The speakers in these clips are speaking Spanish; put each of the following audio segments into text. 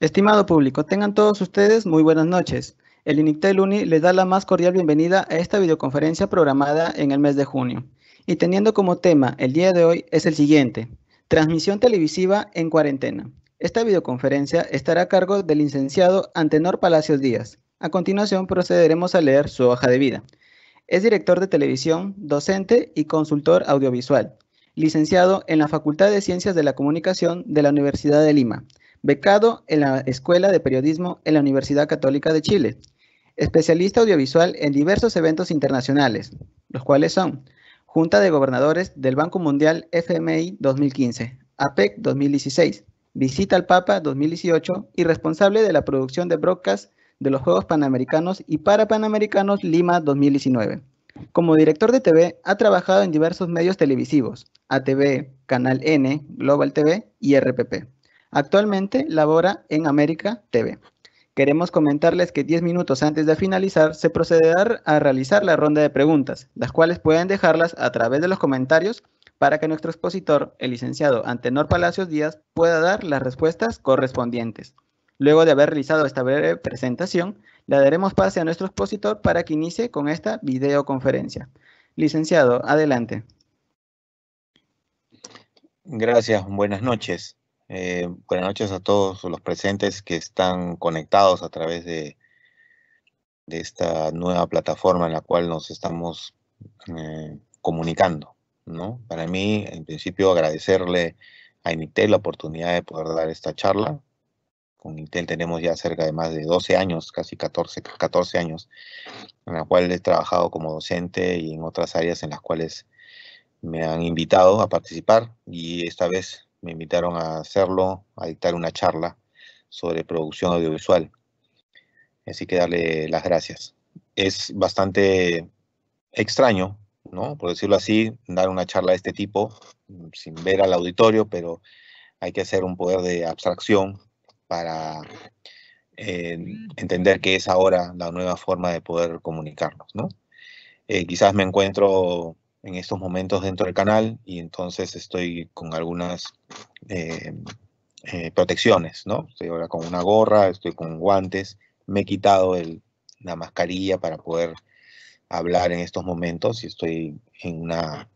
Estimado público, tengan todos ustedes muy buenas noches. El INICTEL UNI les da la más cordial bienvenida a esta videoconferencia programada en el mes de junio. Y teniendo como tema el día de hoy es el siguiente, Transmisión televisiva en cuarentena. Esta videoconferencia estará a cargo del licenciado Antenor Palacios Díaz. A continuación procederemos a leer su hoja de vida. Es director de televisión, docente y consultor audiovisual. Licenciado en la Facultad de Ciencias de la Comunicación de la Universidad de Lima. Becado en la Escuela de Periodismo en la Universidad Católica de Chile. Especialista audiovisual en diversos eventos internacionales, los cuales son Junta de Gobernadores del Banco Mundial FMI 2015, APEC 2016, Visita al Papa 2018 y responsable de la producción de broadcast de los Juegos Panamericanos y para Panamericanos Lima 2019. Como director de TV, ha trabajado en diversos medios televisivos, ATV, Canal N, Global TV y RPP. Actualmente labora en América TV. Queremos comentarles que 10 minutos antes de finalizar se procederá a realizar la ronda de preguntas, las cuales pueden dejarlas a través de los comentarios para que nuestro expositor, el licenciado Antenor Palacios Díaz, pueda dar las respuestas correspondientes. Luego de haber realizado esta breve presentación, le daremos pase a nuestro expositor para que inicie con esta videoconferencia. Licenciado, adelante. Gracias, buenas noches. Eh, buenas noches a todos los presentes que están conectados a través de, de esta nueva plataforma en la cual nos estamos eh, comunicando. ¿no? Para mí, en principio, agradecerle a Initel la oportunidad de poder dar esta charla. Con Intel tenemos ya cerca de más de 12 años, casi 14, 14 años, en la cual he trabajado como docente y en otras áreas en las cuales me han invitado a participar y esta vez me invitaron a hacerlo, a dictar una charla sobre producción audiovisual. Así que darle las gracias. Es bastante extraño, ¿no? Por decirlo así, dar una charla de este tipo mm, sin ver al auditorio, pero hay que hacer un poder de abstracción para eh, entender que es ahora la nueva forma de poder comunicarnos, ¿no? Eh, quizás me encuentro en estos momentos dentro del canal y entonces estoy con algunas eh, eh, protecciones, ¿no? Estoy ahora con una gorra, estoy con guantes, me he quitado el, la mascarilla para poder hablar en estos momentos y estoy en, una,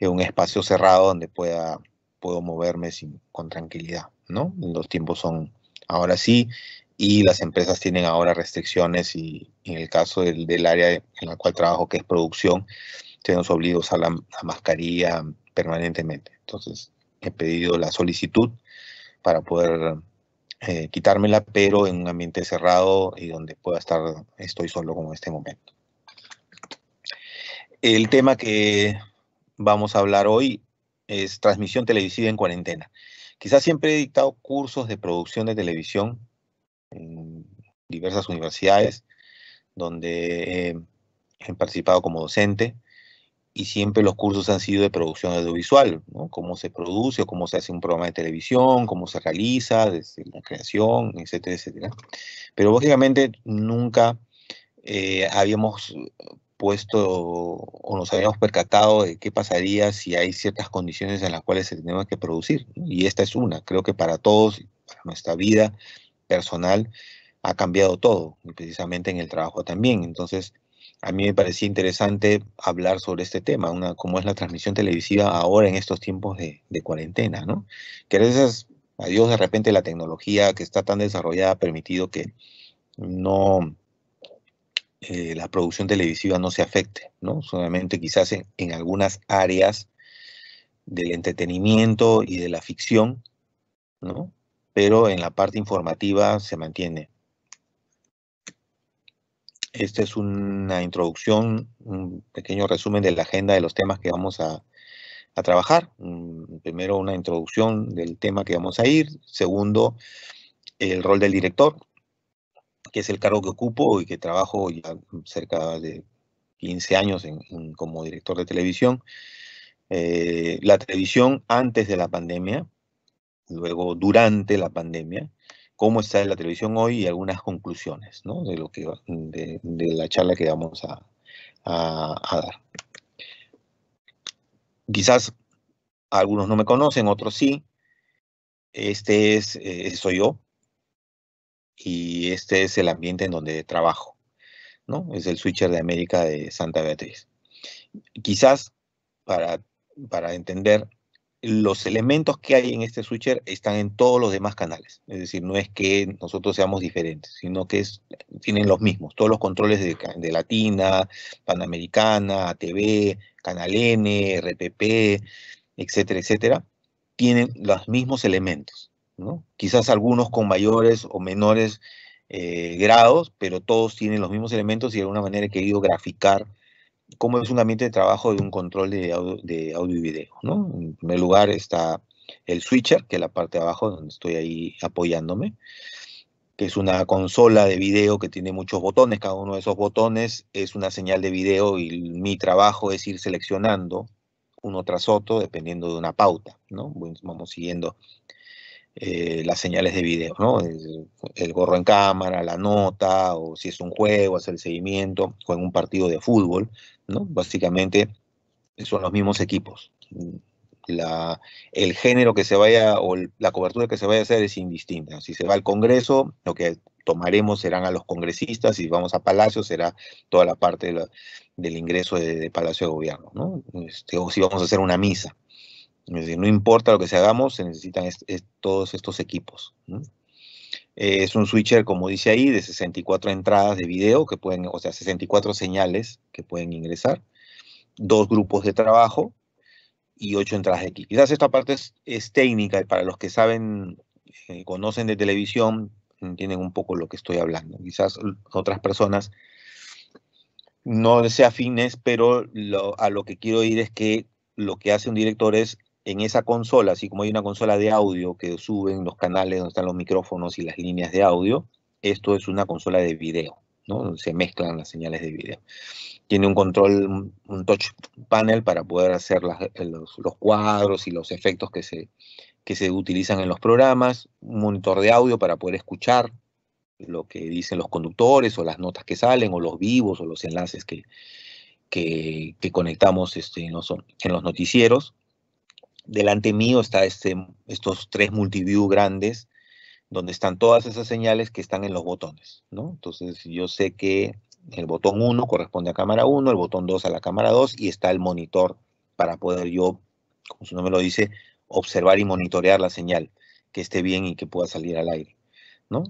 en un espacio cerrado donde pueda, puedo moverme con tranquilidad, ¿no? Los tiempos son ahora sí y las empresas tienen ahora restricciones y en el caso del, del área en la cual trabajo, que es producción, tenemos obligados a la, mascarilla permanentemente. Entonces, he pedido la solicitud para poder eh, quitármela, pero en un ambiente cerrado y donde pueda estar, estoy solo como en este momento. El tema que vamos a hablar hoy es transmisión televisiva en cuarentena. Quizás siempre he dictado cursos de producción de televisión en diversas universidades, donde he participado como docente y siempre los cursos han sido de producción audiovisual, ¿no? cómo se produce o cómo se hace un programa de televisión, cómo se realiza, desde la creación, etcétera, etcétera. Pero lógicamente nunca eh, habíamos puesto o nos habíamos percatado de qué pasaría si hay ciertas condiciones en las cuales se tenemos que producir. Y esta es una, creo que para todos, para nuestra vida personal, ha cambiado todo, precisamente en el trabajo también. Entonces, a mí me parecía interesante hablar sobre este tema, cómo es la transmisión televisiva ahora en estos tiempos de, cuarentena, ¿no? Que gracias a Dios de repente la tecnología que está tan desarrollada ha permitido que no eh, la producción televisiva no se afecte, ¿no? Solamente quizás en, en, algunas áreas del entretenimiento y de la ficción, ¿no? Pero en la parte informativa se mantiene. Esta es una introducción, un pequeño resumen de la agenda de los temas que vamos a, trabajar. Mm, primero, una introducción del tema que vamos a ir. Segundo, el rol del director, que es el cargo que ocupo y que trabajo ya cerca de 15 años como director de televisión. Eh, la televisión antes de la pandemia, luego durante la pandemia, cómo está la televisión hoy y algunas conclusiones ¿no? de, lo que, de, la charla que vamos a, dar. Quizás algunos no me conocen, otros sí. Este es, eh, soy yo y este es el ambiente en donde trabajo. ¿no? Es el switcher de América de Santa Beatriz. Quizás para, para entender los elementos que hay en este switcher están en todos los demás canales. Es decir, no es que nosotros seamos diferentes, sino que tienen los mismos. Todos los controles de, Latina, Panamericana, ATV, Canal N, RPP, etcétera, etcétera, tienen los mismos elementos. ¿no? Quizás algunos con mayores o menores eh, grados, pero todos tienen los mismos elementos y de alguna manera he querido graficar cómo es un ambiente de trabajo de un control de audio, y video. ¿no? En primer lugar está el switcher, que es la parte de abajo donde estoy ahí apoyándome, que es una consola de video que tiene muchos botones. Cada uno de esos botones es una señal de video y mi trabajo es ir seleccionando uno tras otro dependiendo de una pauta. ¿no? Vamos siguiendo eh, las señales de video, El, gorro en cámara, la nota, o si es un juego, hacer el seguimiento, o en un partido de fútbol, ¿no? Básicamente son los mismos equipos. el género que se vaya o la cobertura que se vaya a hacer es indistinta. Si se va al Congreso, lo que tomaremos serán a los congresistas, si vamos a Palacio será toda la parte del ingreso de, Palacio de Gobierno, ¿no? Este, o si vamos a hacer una misa no importa lo que se hagamos, se necesitan todos estos equipos. Eh, es un switcher, como dice ahí, de 64 entradas de video, que pueden, o sea, 64 señales que pueden ingresar, dos grupos de trabajo y ocho entradas de equipo. Quizás esta parte es, técnica y para los que saben, eh, conocen de televisión, entienden un poco lo que estoy hablando. Quizás otras personas no sea afines, pero a lo que quiero ir es que lo que hace un director es en esa consola, así como hay una consola de audio que suben los canales donde están los micrófonos y las líneas de audio, esto es una consola de video, ¿no? Se mezclan las señales de video. Tiene un control, un touch panel para poder hacer eh, los, cuadros y los efectos que se, que se utilizan en los programas, un monitor de audio para poder escuchar lo que dicen los conductores o las notas que salen o los vivos o los enlaces que, que, conectamos este, en los noticieros delante mío está este, estos tres multiview grandes, donde están todas esas señales que están en los botones, ¿no? Entonces yo sé que el botón 1 corresponde a cámara 1, el botón 2 a la cámara 2 y está el monitor para poder yo, como su nombre lo dice, observar y monitorear la señal, que esté bien y que pueda salir al aire, ¿no?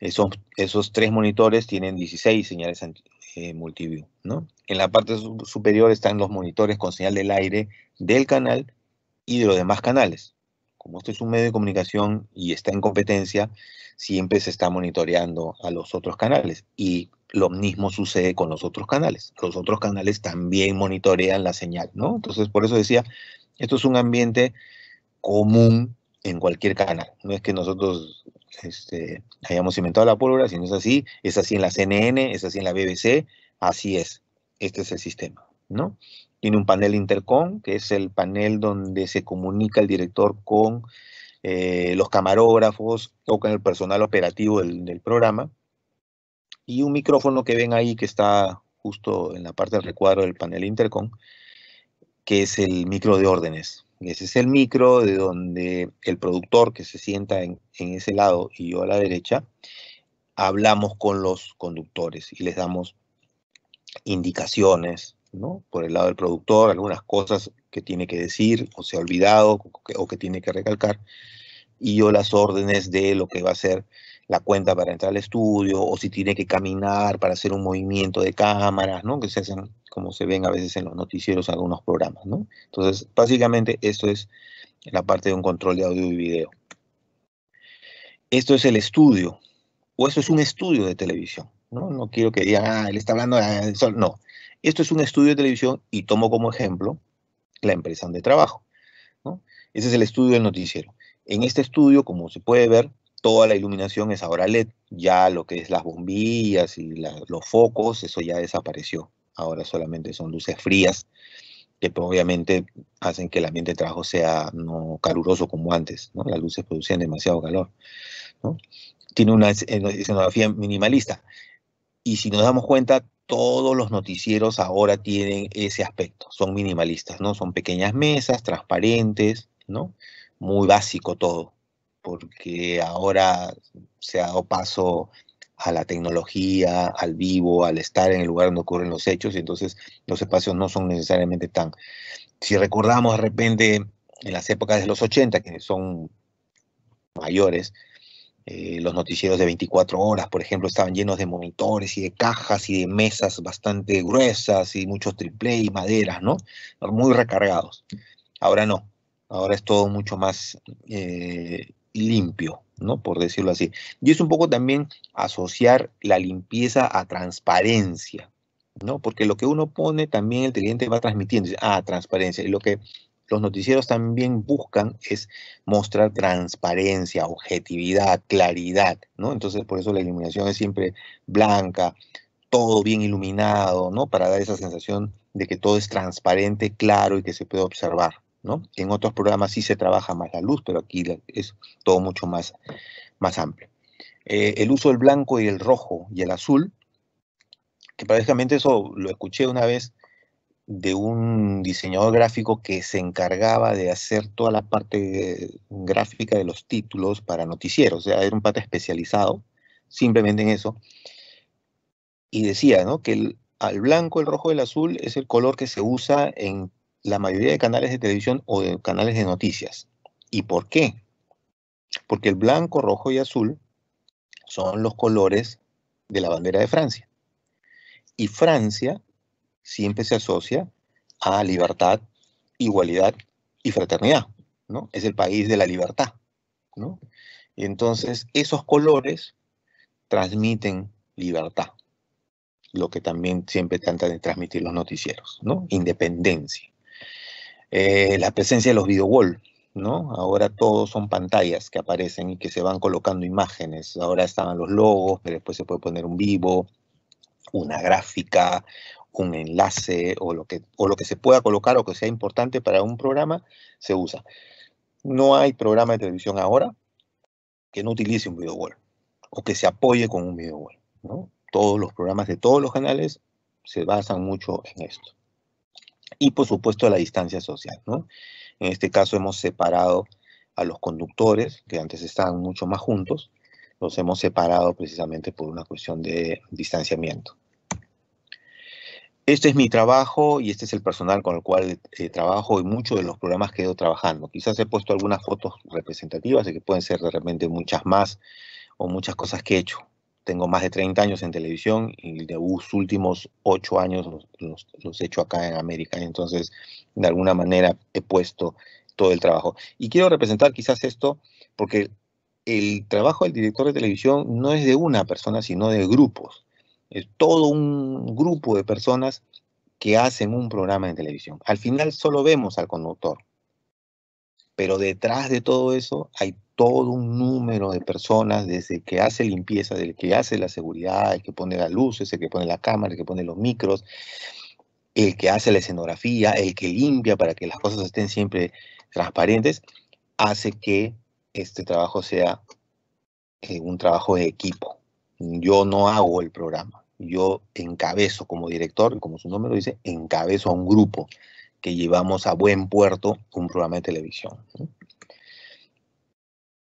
Esos, esos tres monitores tienen 16 señales eh, multiview, ¿no? En la parte superior están los monitores con señal del aire del canal y de los demás canales. Como este es un medio de comunicación y está en competencia, siempre se está monitoreando a los otros canales. Y lo mismo sucede con los otros canales. Los otros canales también monitorean la señal, ¿no? Entonces, por eso decía, esto es un ambiente común en cualquier canal. No es que nosotros este, hayamos inventado la pólvora, sino es así, es así en la CNN, es así en la BBC, así es. Este es el sistema, ¿no? Tiene un panel intercom, que es el panel donde se comunica el director con eh, los camarógrafos o con el personal operativo del, programa. Y un micrófono que ven ahí que está justo en la parte del recuadro del panel intercom, que es el micro de órdenes. Ese es el micro de donde el productor que se sienta en, ese lado y yo a la derecha, hablamos con los conductores y les damos indicaciones, por el lado del productor, algunas cosas que tiene que decir o se ha olvidado o que, tiene que recalcar. Y yo las órdenes de lo que va a ser la cuenta para entrar al estudio o si tiene que caminar para hacer un movimiento de cámaras, ¿no? Que se hacen como se ven a veces en los noticieros algunos programas, Entonces, básicamente esto es la parte de un control de audio y video. Esto es el estudio, o esto es un estudio de televisión, ¿no? No quiero que digan, ah, él está hablando, ah, no, esto es un estudio de televisión y tomo como ejemplo la empresa de trabajo. Ese es el estudio del noticiero. En este estudio, como se puede ver, toda la iluminación es ahora LED. Ya lo que es las bombillas y los focos, eso ya desapareció. Ahora solamente son luces frías que pues, obviamente hacen que el ambiente de trabajo sea no caluroso como antes. ¿no? Las luces producían demasiado calor. Tiene una eh, escenografía minimalista. Y si nos damos cuenta, todos los noticieros ahora tienen ese aspecto, son minimalistas, ¿no? Son pequeñas mesas, transparentes, ¿no? Muy básico todo, porque ahora se ha dado paso a la tecnología, al vivo, al estar en el lugar donde ocurren los hechos, y entonces los espacios no son necesariamente tan... Si recordamos de repente en las épocas de los 80, que son mayores, eh, los noticieros de 24 horas, por ejemplo, estaban llenos de monitores y de cajas y de mesas bastante gruesas y muchos triple y maderas, ¿no? Muy recargados. Ahora no, ahora es todo mucho más eh, limpio, ¿no? Por decirlo así. Y es un poco también asociar la limpieza a transparencia, ¿no? Porque lo que uno pone también el cliente va transmitiendo, ah, transparencia. Y lo que los noticieros también buscan es mostrar transparencia, objetividad, claridad, ¿no? Entonces, por eso la iluminación es siempre blanca, todo bien iluminado, ¿no? Para dar esa sensación de que todo es transparente, claro y que se puede observar, ¿no? En otros programas sí se trabaja más la luz, pero aquí es todo mucho más, más amplio. Eh, el uso del blanco y el rojo y el azul, que prácticamente eso lo escuché una vez de un diseñador gráfico que se encargaba de hacer toda la parte gráfica de los títulos para noticieros. O sea, era un pata especializado simplemente en eso. Y decía, ¿no? Que el, al blanco, el rojo y el azul es el color que se usa en la mayoría de canales de televisión o de canales de noticias. ¿Y por qué? Porque el blanco, rojo y azul son los colores de la bandera de Francia. Y Francia siempre se asocia a libertad, igualdad y fraternidad, ¿no? Es el país de la libertad, Y entonces esos colores transmiten libertad, lo que también siempre tratan de transmitir los noticieros, ¿no? Independencia. Eh, la presencia de los video ¿no? Ahora todos son pantallas que aparecen y que se van colocando imágenes. Ahora estaban los logos, pero después se puede poner un vivo, una gráfica, un enlace o lo, que, o lo que se pueda colocar o que sea importante para un programa, se usa. No hay programa de televisión ahora que no utilice un video wall o que se apoye con un video wall. ¿no? Todos los programas de todos los canales se basan mucho en esto. Y por supuesto la distancia social. En este caso hemos separado a los conductores, que antes estaban mucho más juntos, los hemos separado precisamente por una cuestión de distanciamiento este es mi trabajo y este es el personal con el cual eh, trabajo y muchos de los programas que he ido trabajando. Quizás he puesto algunas fotos representativas, de que pueden ser de repente muchas más o muchas cosas que he hecho. Tengo más de 30 años en televisión y de los últimos 8 años los, los he hecho acá en América. Entonces, de alguna manera he puesto todo el trabajo. Y quiero representar quizás esto porque el trabajo del director de televisión no es de una persona, sino de grupos. Es todo un grupo de personas que hacen un programa de televisión. Al final solo vemos al conductor, pero detrás de todo eso hay todo un número de personas, desde el que hace limpieza, del que hace la seguridad, el que pone las luces, el que pone la cámara, el que pone los micros, el que hace la escenografía, el que limpia para que las cosas estén siempre transparentes, hace que este trabajo sea eh, un trabajo de equipo yo no hago el programa, yo encabezo como director, como su nombre lo dice, encabezo a un grupo que llevamos a buen puerto un programa de televisión.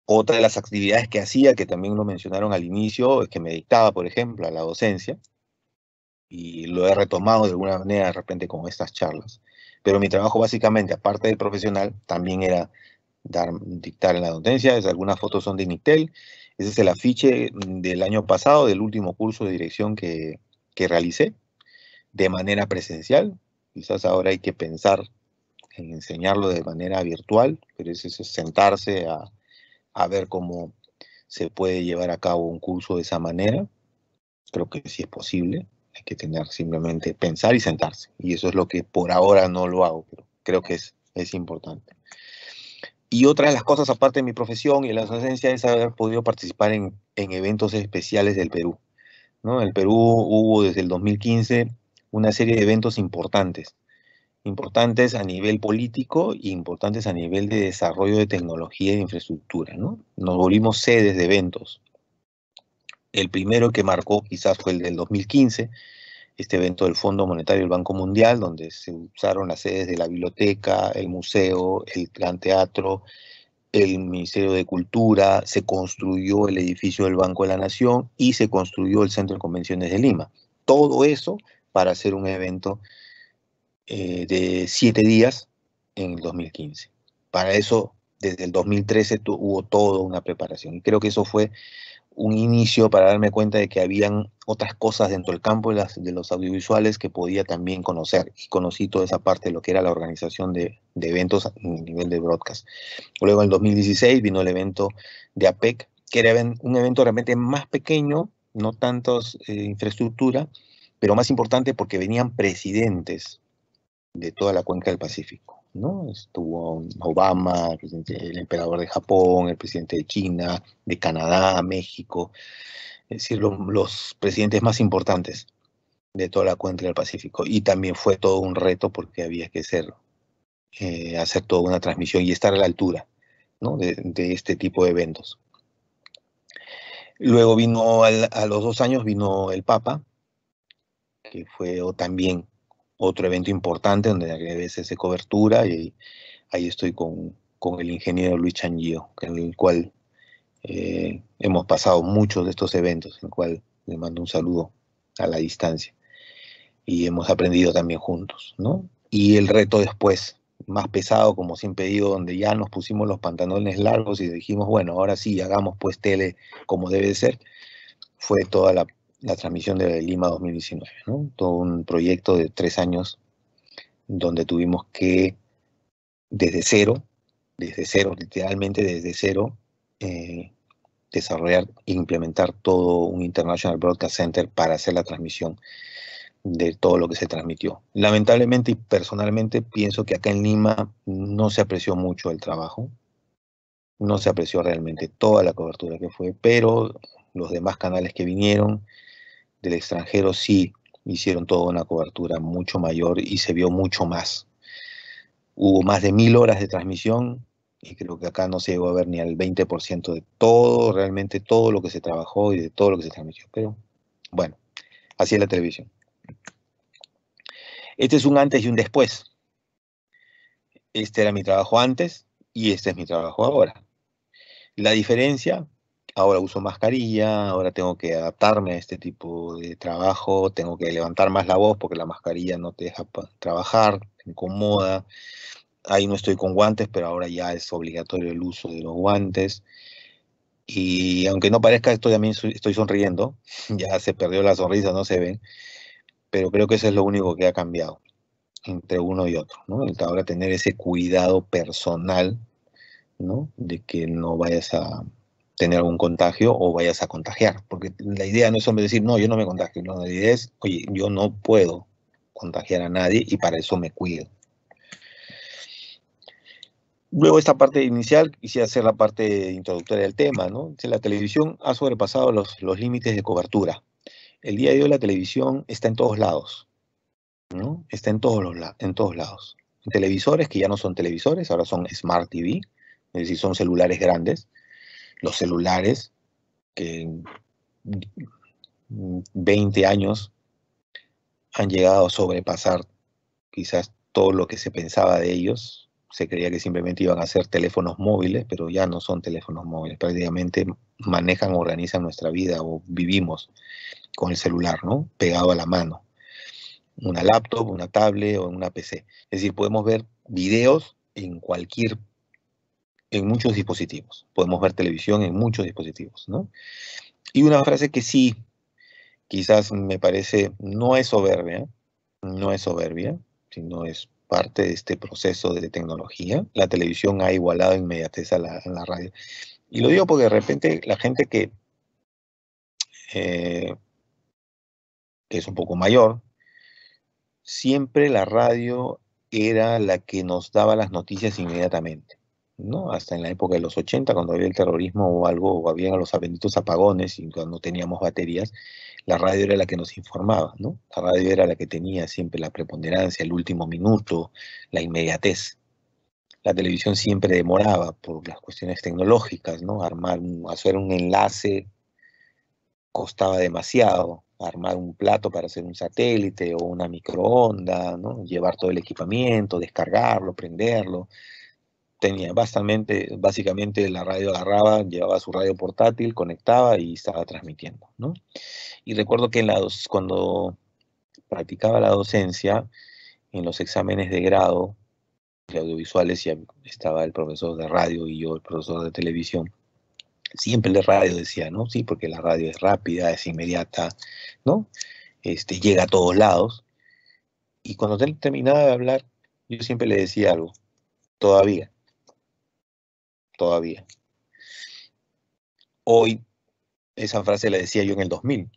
Otra de las actividades que hacía, que también lo mencionaron al inicio, es que me dictaba, por ejemplo, a la docencia, y lo he retomado de alguna manera de repente con estas charlas. Pero mi trabajo básicamente, aparte del profesional, también era dar, dictar en la docencia, algunas fotos son de mitel, ese es el afiche mm, del año pasado, del último curso de dirección que, que realicé de manera presencial. Quizás ahora hay que pensar en enseñarlo de manera virtual, pero es sentarse a, ver cómo se puede llevar a cabo un curso de esa manera. Creo que si es posible. Hay que tener simplemente pensar y sentarse. Y eso es lo que por ahora no lo hago, pero creo que es, es importante. Y otra de las cosas, aparte de mi profesión y la docencia, es haber podido participar en, eventos especiales del Perú. En el Perú hubo desde el 2015 una serie de eventos importantes, importantes a nivel político y e importantes a nivel de desarrollo de tecnología e infraestructura. Nos volvimos sedes de eventos. El primero que marcó quizás fue el del 2015, este evento del Fondo Monetario del Banco Mundial, donde se usaron las sedes de la biblioteca, el museo, el gran teatro, el Ministerio de Cultura, se construyó el edificio del Banco de la Nación y se construyó el Centro de Convenciones de Lima. Todo eso para hacer un evento eh, de siete días en el 2015. Para eso, desde el 2013 hubo toda una preparación. Y creo que eso fue un inicio para darme cuenta de que habían otras cosas dentro del campo de, las, de, los audiovisuales que podía también conocer. Y conocí toda esa parte de lo que era la organización de, eventos a nivel de broadcast. Luego en el 2016 vino el evento de APEC, que era un evento realmente más pequeño, no tantos eh, infraestructura, pero más importante porque venían presidentes de toda la cuenca del Pacífico. ¿no? Estuvo Obama, el, emperador de Japón, el presidente de China, de Canadá, México, es decir, los presidentes más importantes de toda la cuenca del Pacífico. Y también fue todo un reto porque había que hacerlo, eh, hacer toda una transmisión y estar a la altura de, este tipo de eventos. Luego vino, a los dos años vino el Papa, que fue también otro evento importante donde a veces cobertura y ahí estoy con, el ingeniero Luis Changio, en el cual eh, hemos pasado muchos de estos eventos, en el cual le mando un saludo a la distancia y hemos aprendido también juntos, ¿no? Y el reto después, más pesado, como siempre digo, donde ya nos pusimos los pantalones largos y dijimos, bueno, ahora sí, hagamos pues tele como debe ser, fue toda la la transmisión de Lima 2019, ¿no? Todo un proyecto de tres años donde tuvimos que, desde cero, desde cero, literalmente desde cero, eh, desarrollar e implementar todo un International Broadcast Center para hacer la transmisión de todo lo que se transmitió. Lamentablemente y personalmente pienso que acá en Lima no se apreció mucho el trabajo, no se apreció realmente toda la cobertura que fue, pero los demás canales que vinieron del extranjero sí hicieron toda una cobertura mucho mayor y se vio mucho más. Hubo más de mil horas de transmisión y creo que acá no se llegó a ver ni al 20% de todo, realmente todo lo que se trabajó y de todo lo que se transmitió. Pero bueno, así es la televisión. Este es un antes y un después. Este era mi trabajo antes y este es mi trabajo ahora. La diferencia ahora uso mascarilla, ahora tengo que adaptarme a este tipo de trabajo, tengo que levantar más la voz porque la mascarilla no te deja trabajar, te incomoda. Ahí no estoy con guantes, pero ahora ya es obligatorio el uso de los guantes. Y aunque no parezca, esto también estoy sonriendo. Ya se perdió la sonrisa, no se ven. Pero creo que eso es lo único que ha cambiado entre uno y otro. ahora tener ese cuidado personal, ¿no? De que no vayas a, tener algún contagio o vayas a contagiar. Porque la idea no es hombre decir, no, yo no me contagio. No, la idea es, oye, yo no puedo contagiar a nadie y para eso me cuido. Luego esta parte inicial, quisiera hacer la parte introductoria del tema, ¿no? La televisión ha sobrepasado los, límites de cobertura. El día de hoy la televisión está en todos lados, ¿no? Está en todos, los, en todos lados. Televisores que ya no son televisores, ahora son Smart TV, es decir, son celulares grandes los celulares, que en 20 años han llegado a sobrepasar quizás todo lo que se pensaba de ellos. Se creía que simplemente iban a ser teléfonos móviles, pero ya no son teléfonos móviles. Prácticamente manejan, organizan nuestra vida o vivimos con el celular, ¿no? Pegado a la mano. Una laptop, una tablet o una PC. Es decir, podemos ver videos en cualquier en muchos dispositivos. Podemos ver televisión en muchos dispositivos, Y una frase que sí, quizás me parece, no es soberbia, no es soberbia, sino es parte de este proceso de tecnología. La televisión ha igualado inmediateza a la, radio. Y lo digo porque de repente la gente eh, que es un poco mayor, siempre la radio era la que nos daba las noticias inmediatamente. ¿no? Hasta en la época de los 80, cuando había el terrorismo o algo, o había los benditos apagones y cuando teníamos baterías, la radio era la que nos informaba, ¿no? La radio era la que tenía siempre la preponderancia, el último minuto, la inmediatez. La televisión siempre demoraba por las cuestiones tecnológicas, ¿no? Armar, hacer un enlace costaba demasiado, armar un plato para hacer un satélite o una microonda, ¿no? llevar todo el equipamiento, descargarlo, prenderlo, tenía básicamente, básicamente la radio agarraba, llevaba su radio portátil, conectaba y estaba transmitiendo, ¿no? Y recuerdo que en cuando practicaba la docencia, en los exámenes de grado de audiovisuales, ya estaba el profesor de radio y yo el profesor de televisión, siempre el de radio decía, ¿no? Sí, porque la radio es rápida, es inmediata, ¿no? Este, llega a todos lados. Y cuando terminaba de hablar, yo siempre le decía algo, todavía todavía. Hoy, esa frase la decía yo en el 2000.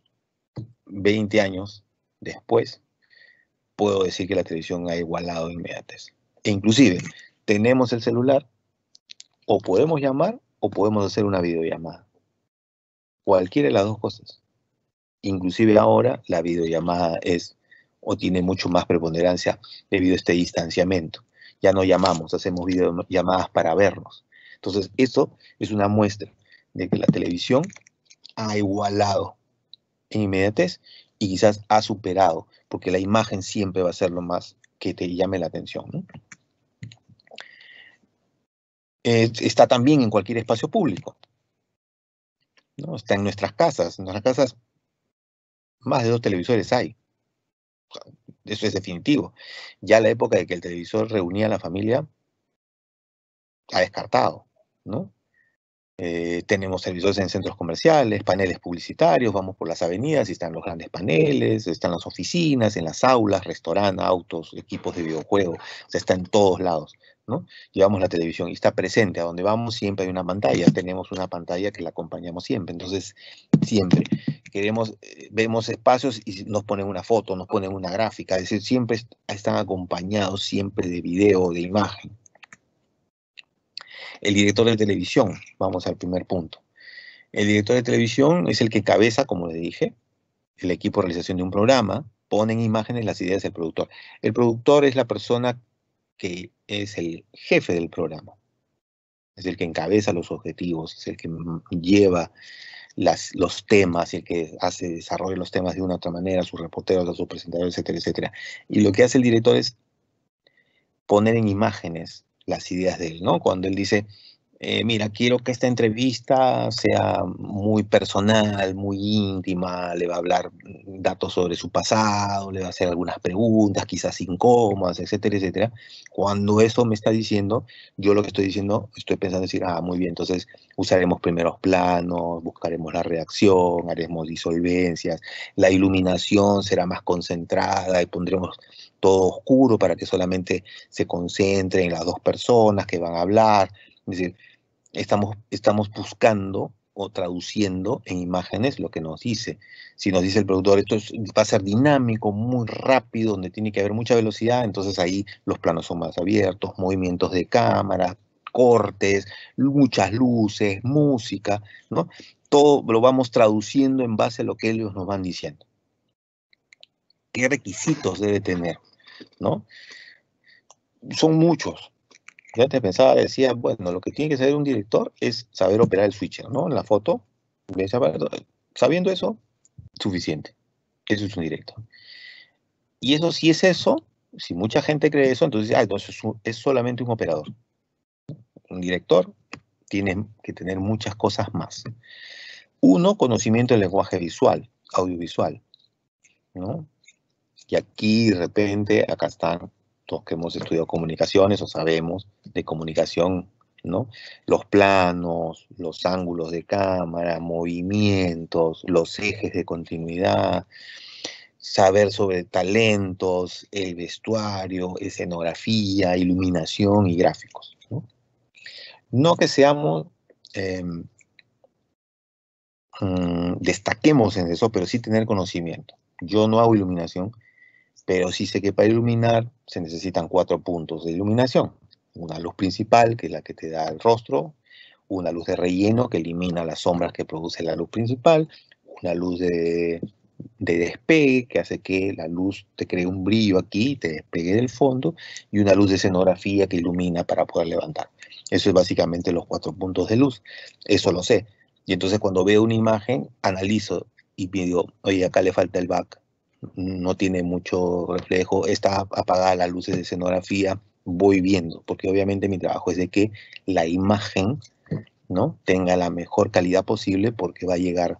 20 años después, puedo decir que la televisión ha igualado inmediatez. E inclusive, tenemos el celular, o podemos llamar o podemos hacer una videollamada. Cualquiera de las dos cosas. Inclusive ahora la videollamada es o tiene mucho más preponderancia debido a este distanciamiento. Ya no llamamos, hacemos videollamadas para vernos. Entonces, eso es una muestra de que la televisión ha igualado en inmediatez y quizás ha superado, porque la imagen siempre va a ser lo más que te llame la atención. está también en cualquier espacio público. Está en nuestras casas. En nuestras casas más de dos televisores hay. Eso es definitivo. Ya la época de que el televisor reunía a la familia ha descartado. ¿no? Eh, tenemos servidores en centros comerciales, paneles publicitarios, vamos por las avenidas y están los grandes paneles, están las oficinas, en las aulas, restaurantes, autos, equipos de videojuegos, o está en todos lados, ¿no? Llevamos la televisión y está presente, a donde vamos siempre hay una pantalla, tenemos una pantalla que la acompañamos siempre, entonces siempre queremos, eh, vemos espacios y nos ponen una foto, nos ponen una gráfica, es decir, siempre están acompañados siempre de video, de imagen, el director de televisión, vamos al primer punto. El director de televisión es el que cabeza, como le dije, el equipo de realización de un programa, pone en imágenes las ideas del productor. El productor es la persona que es el jefe del programa, es el que encabeza los objetivos, es el que lleva las, los temas, el que hace desarrolla los temas de una u otra manera, sus reporteros, a sus presentadores, etcétera, etcétera. Y lo que hace el director es poner en imágenes las ideas de él, ¿no? Cuando él dice, eh, mira, quiero que esta entrevista sea muy personal, muy íntima, le va a hablar datos sobre su pasado, le va a hacer algunas preguntas, quizás sin incómodas, etcétera, etcétera. Cuando eso me está diciendo, yo lo que estoy diciendo, estoy pensando decir, ah, muy bien, entonces usaremos primeros planos, buscaremos la reacción, haremos disolvencias, la iluminación será más concentrada y pondremos todo oscuro para que solamente se concentre en las dos personas que van a hablar. Es decir, estamos, estamos buscando o traduciendo en imágenes lo que nos dice. Si nos dice el productor, esto va a ser dinámico, muy rápido, donde tiene que haber mucha velocidad, entonces ahí los planos son más abiertos, movimientos de cámara, cortes, muchas luces, música, ¿no? Todo lo vamos traduciendo en base a lo que ellos nos van diciendo qué requisitos debe tener, ¿no? Son muchos. Yo antes pensaba, decía, bueno, lo que tiene que saber un director es saber operar el switcher, ¿no? En la foto, sabiendo eso, suficiente. Eso es un director. Y eso sí si es eso, si mucha gente cree eso, entonces, ah, entonces es solamente un operador. Un director tiene que tener muchas cosas más. Uno, conocimiento del lenguaje visual, audiovisual. ¿no? y aquí de repente acá están los que hemos estudiado comunicaciones o sabemos de comunicación, ¿no? Los planos, los ángulos de cámara, movimientos, los ejes de continuidad, saber sobre talentos, el vestuario, escenografía, iluminación y gráficos. No, que seamos, em, mm, destaquemos en eso, pero sí tener conocimiento. Yo no hago iluminación, pero sí sé que para iluminar se necesitan cuatro puntos de iluminación. Una luz principal, que es la que te da el rostro, una luz de relleno que elimina las sombras que produce la luz principal, una luz de, despegue que hace que la luz te cree un brillo aquí, te despegue del fondo, y una luz de escenografía que ilumina para poder levantar. Eso es básicamente los cuatro puntos de luz. Eso lo sé. Y entonces cuando veo una imagen, analizo y pido, oye, acá le falta el back, no tiene mucho reflejo, está apagada las luces de escenografía, voy viendo, porque obviamente mi trabajo es de que la imagen ¿no? tenga la mejor calidad posible porque va a llegar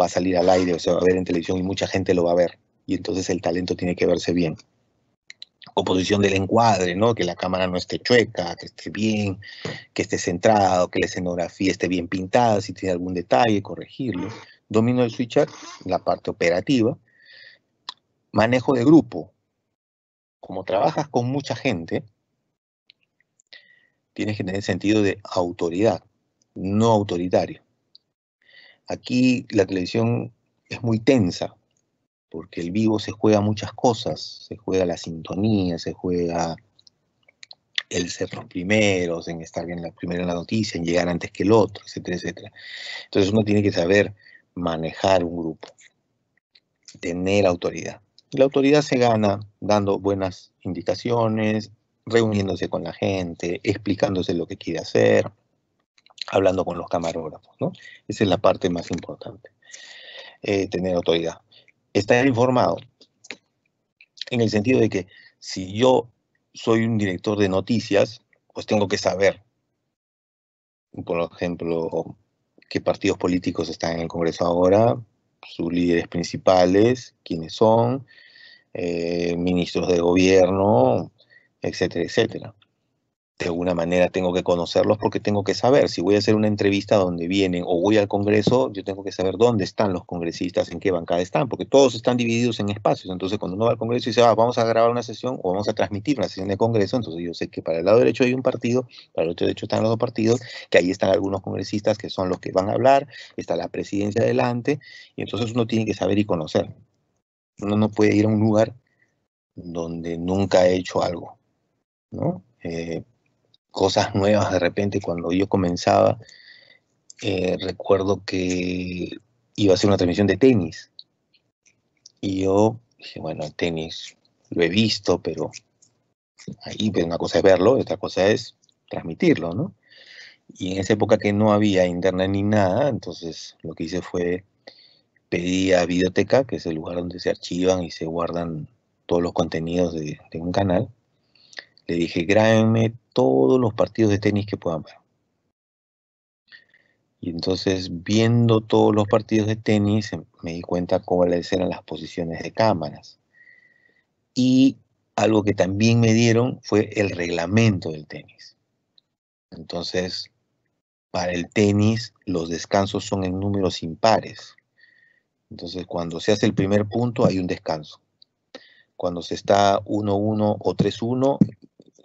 va a salir al aire o se va a ver en televisión y mucha gente lo va a ver. Y entonces el talento tiene que verse bien. Composición del encuadre, ¿no? Que la cámara no esté chueca, que esté bien, que esté centrado, que la escenografía esté bien pintada, si tiene algún detalle, corregirlo. Domino del switcher, la parte operativa. Manejo de grupo. Como trabajas con mucha gente, tienes que tener sentido de autoridad, no autoritario. Aquí la televisión es muy tensa, porque el vivo se juega muchas cosas, se juega la sintonía, se juega el ser los primeros, en estar bien la, primero en la noticia, en llegar antes que el otro, etcétera, etcétera. Entonces uno tiene que saber manejar un grupo, tener autoridad. La autoridad se gana dando buenas indicaciones, reuniéndose con la gente, explicándose lo que quiere hacer, hablando con los camarógrafos, ¿no? Esa es la parte más importante, eh, tener autoridad. Estar informado, en el sentido de que si yo soy un director de noticias, pues tengo que saber, por ejemplo, qué partidos políticos están en el Congreso ahora, sus líderes principales, quiénes son, eh, ministros de gobierno, etcétera, etcétera de alguna manera tengo que conocerlos porque tengo que saber, si voy a hacer una entrevista donde vienen o voy al Congreso, yo tengo que saber dónde están los congresistas, en qué bancada están, porque todos están divididos en espacios. Entonces, cuando uno va al Congreso y dice, va, ah, vamos a grabar una sesión o vamos a transmitir una sesión de Congreso, entonces yo sé que para el lado derecho hay un partido, para el otro derecho están los dos partidos, que ahí están algunos congresistas que son los que van a hablar, está la presidencia adelante y entonces uno tiene que saber y conocer. Uno no puede ir a un lugar donde nunca ha hecho algo, ¿no? Eh, cosas nuevas de repente cuando yo comenzaba. Eh, recuerdo que iba a hacer una transmisión de tenis. Y yo dije, bueno, el tenis lo he visto, pero ahí pues, una cosa es verlo otra cosa es transmitirlo, ¿no? Y en esa época que no había internet ni nada, entonces lo que hice fue pedir a Videoteca, que es el lugar donde se archivan y se guardan todos los contenidos de, un canal. Le dije, grábenme todos los partidos de tenis que puedan ver. Y entonces, viendo todos los partidos de tenis, em, me di cuenta cuáles eran las posiciones de cámaras. Y algo que también me dieron fue el reglamento del tenis. Entonces, para el tenis, los descansos son en números impares. Entonces, cuando se hace el primer punto, hay un descanso. Cuando se está 1-1 o 3-1,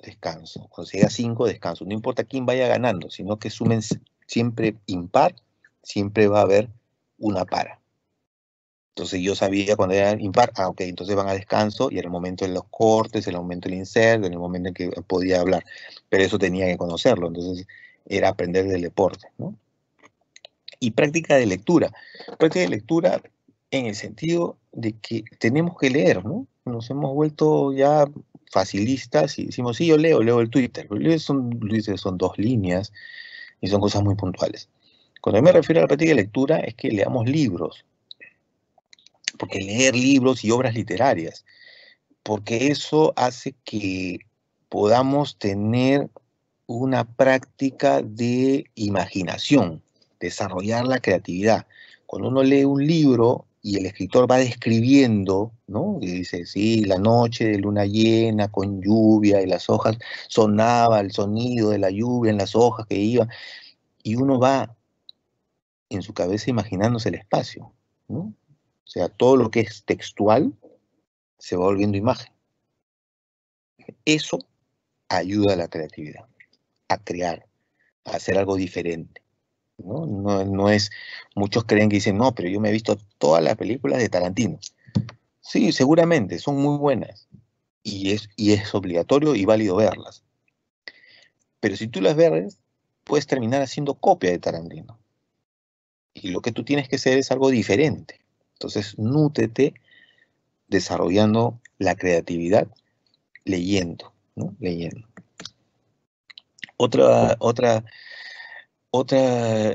descanso. Cuando se llega a 5, descanso. No importa quién vaya ganando, sino que sumen siempre impar, siempre va a haber una para. Entonces yo sabía cuando era impar, ah, ok, entonces van a descanso y en el momento de los cortes, en el momento del insert, en el momento en que podía hablar. Pero eso tenía que conocerlo, entonces era aprender del deporte. ¿no? Y práctica de lectura. Práctica de lectura en el sentido de que tenemos que leer, ¿no? Nos hemos vuelto ya facilistas y decimos, sí, yo leo, leo el Twitter. son, son dos líneas y son cosas muy puntuales. Cuando me refiero a la práctica de lectura es que leamos libros, porque leer libros y obras literarias, porque eso hace que podamos tener una práctica de imaginación, desarrollar la creatividad. Cuando uno lee un libro, y el escritor va describiendo, ¿no? Y dice, sí, la noche de luna llena, con lluvia, y las hojas, sonaba el sonido de la lluvia en las hojas que iba, y uno va en su cabeza imaginándose el espacio, ¿no? O sea, todo lo que es textual se va volviendo imagen. Eso ayuda a la creatividad, a crear, a hacer algo diferente. ¿no? No, es, muchos creen que dicen, no, pero yo me he visto todas las películas de Tarantino. Sí, seguramente, son muy buenas. Y es, y es obligatorio y válido verlas. Pero si tú las ves, puedes terminar haciendo copia de Tarantino. Y lo que tú tienes que hacer es algo diferente. Entonces, nútete desarrollando la creatividad leyendo, Leyendo. Otra, otra otras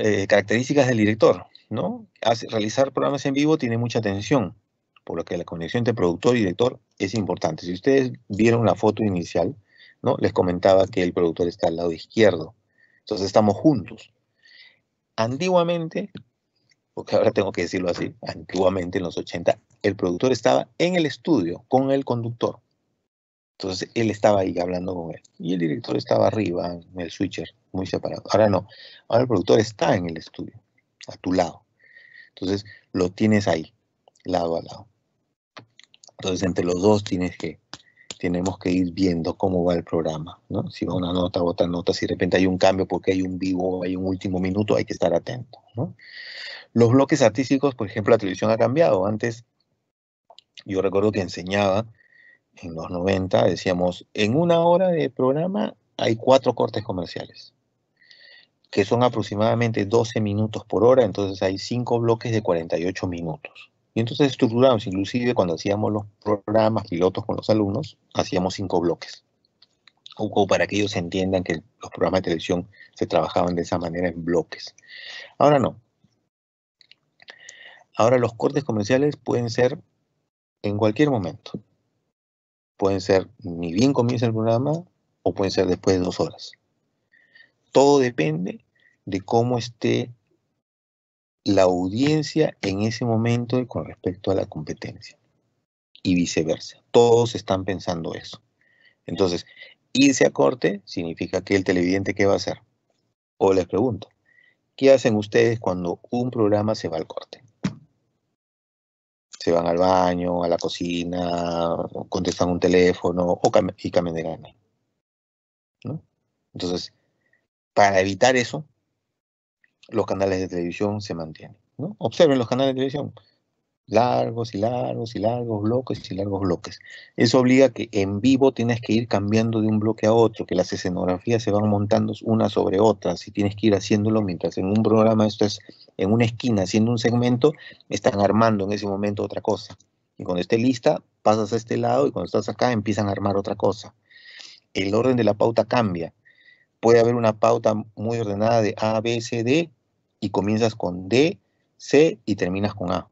eh, características del director, ¿no? realizar programas en vivo tiene mucha tensión, por lo que la conexión entre productor y director es importante. Si ustedes vieron la foto inicial, ¿no? Les comentaba que el productor está al lado izquierdo. Entonces estamos juntos. Antiguamente, porque ahora tengo que decirlo así, antiguamente en los 80, el productor estaba en el estudio con el conductor. Entonces él estaba ahí hablando con él. Y el director estaba arriba, en el switcher, muy separado. Ahora no. Ahora el productor está en el estudio, a tu lado. Entonces lo tienes ahí, lado a lado. Entonces entre los dos tienes que, tenemos que ir viendo cómo va el programa, ¿no? Si va una nota, otra nota, si de repente hay un cambio porque hay un vivo, hay un último minuto, hay que estar atento, ¿no? Los bloques artísticos, por ejemplo, la televisión ha cambiado. Antes yo recuerdo que enseñaba en los 90 decíamos, en una hora de programa hay cuatro cortes comerciales, que son aproximadamente 12 minutos por hora, entonces hay cinco bloques de 48 minutos. Y entonces estructuramos, inclusive cuando hacíamos los programas pilotos con los alumnos, hacíamos cinco bloques. O para que ellos entiendan que los programas de televisión se trabajaban de esa manera en bloques. Ahora no. Ahora los cortes comerciales pueden ser en cualquier momento pueden ser ni bien comienza el programa o pueden ser después de dos horas. Todo depende de cómo esté la audiencia en ese momento y con respecto a la competencia y viceversa. Todos están pensando eso. Entonces, irse a corte significa que el televidente ¿qué va a hacer? O les pregunto, ¿qué hacen ustedes cuando un programa se va al corte? se van al baño, a la cocina, contestan un teléfono o y caminan de gana. ¿no? Entonces, para evitar eso, los canales de televisión se mantienen. Observen los canales de televisión largos y largos y largos bloques y largos bloques. Eso obliga que en vivo tienes que ir cambiando de un bloque a otro, que las escenografías se van montando una sobre otra, si tienes que ir haciéndolo mientras en un programa esto es en una esquina haciendo un segmento, están armando en ese momento otra cosa. Y cuando esté lista, pasas a este lado y cuando estás acá empiezan a armar otra cosa. El orden de la pauta cambia. Puede haber una pauta muy ordenada de A, B, C, D y comienzas con D, C y terminas con A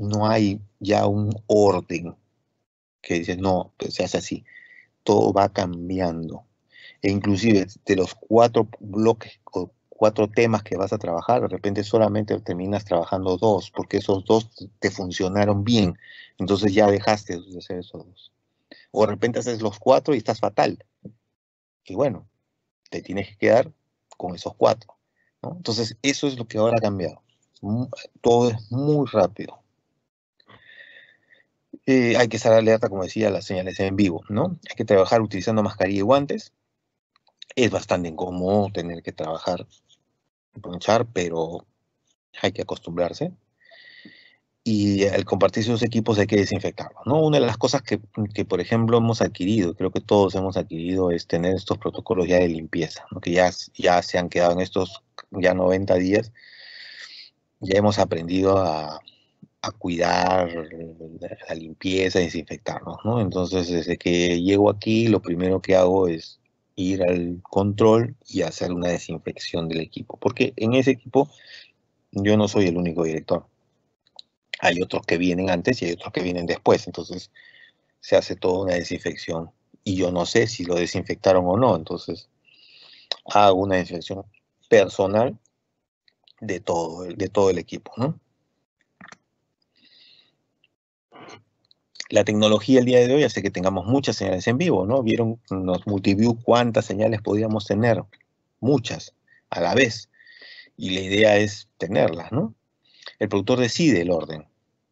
no hay ya un orden que dice, no, se hace así. Todo va cambiando. E inclusive de los cuatro bloques o cuatro temas que vas a trabajar, de repente solamente terminas trabajando dos, porque esos dos te funcionaron bien. Entonces ya dejaste de hacer esos dos. O de repente haces los cuatro y estás fatal. Y bueno, te tienes que quedar con esos cuatro. Entonces, eso es lo que ahora ha cambiado. Mm, todo es muy rápido. Eh, hay que estar alerta, como decía, las señales en vivo, ¿no? Hay que trabajar utilizando mascarilla y guantes. Es bastante incómodo tener que trabajar, ponchar, pero hay que acostumbrarse. Y al compartir sus equipos hay que desinfectarlos, ¿no? Una de las cosas que, que, por ejemplo, hemos adquirido, creo que todos hemos adquirido, es tener estos protocolos ya de limpieza, que ya, ya se han quedado en estos ya 90 días. Ya hemos aprendido a, a cuidar la limpieza, desinfectarnos, ¿no? Entonces, desde que llego aquí, lo primero que hago es ir al control y hacer una desinfección del equipo, porque en ese equipo yo no soy el único director. Hay otros que vienen antes y hay otros que vienen después, entonces se hace toda una desinfección y yo no sé si lo desinfectaron o no, entonces hago una desinfección personal de todo, de todo el equipo, ¿no? La tecnología el día de hoy hace que tengamos muchas señales en vivo, ¿no? Vieron los multiview cuántas señales podíamos tener, muchas, a la vez. Y la idea es tenerlas, ¿no? El productor decide el orden.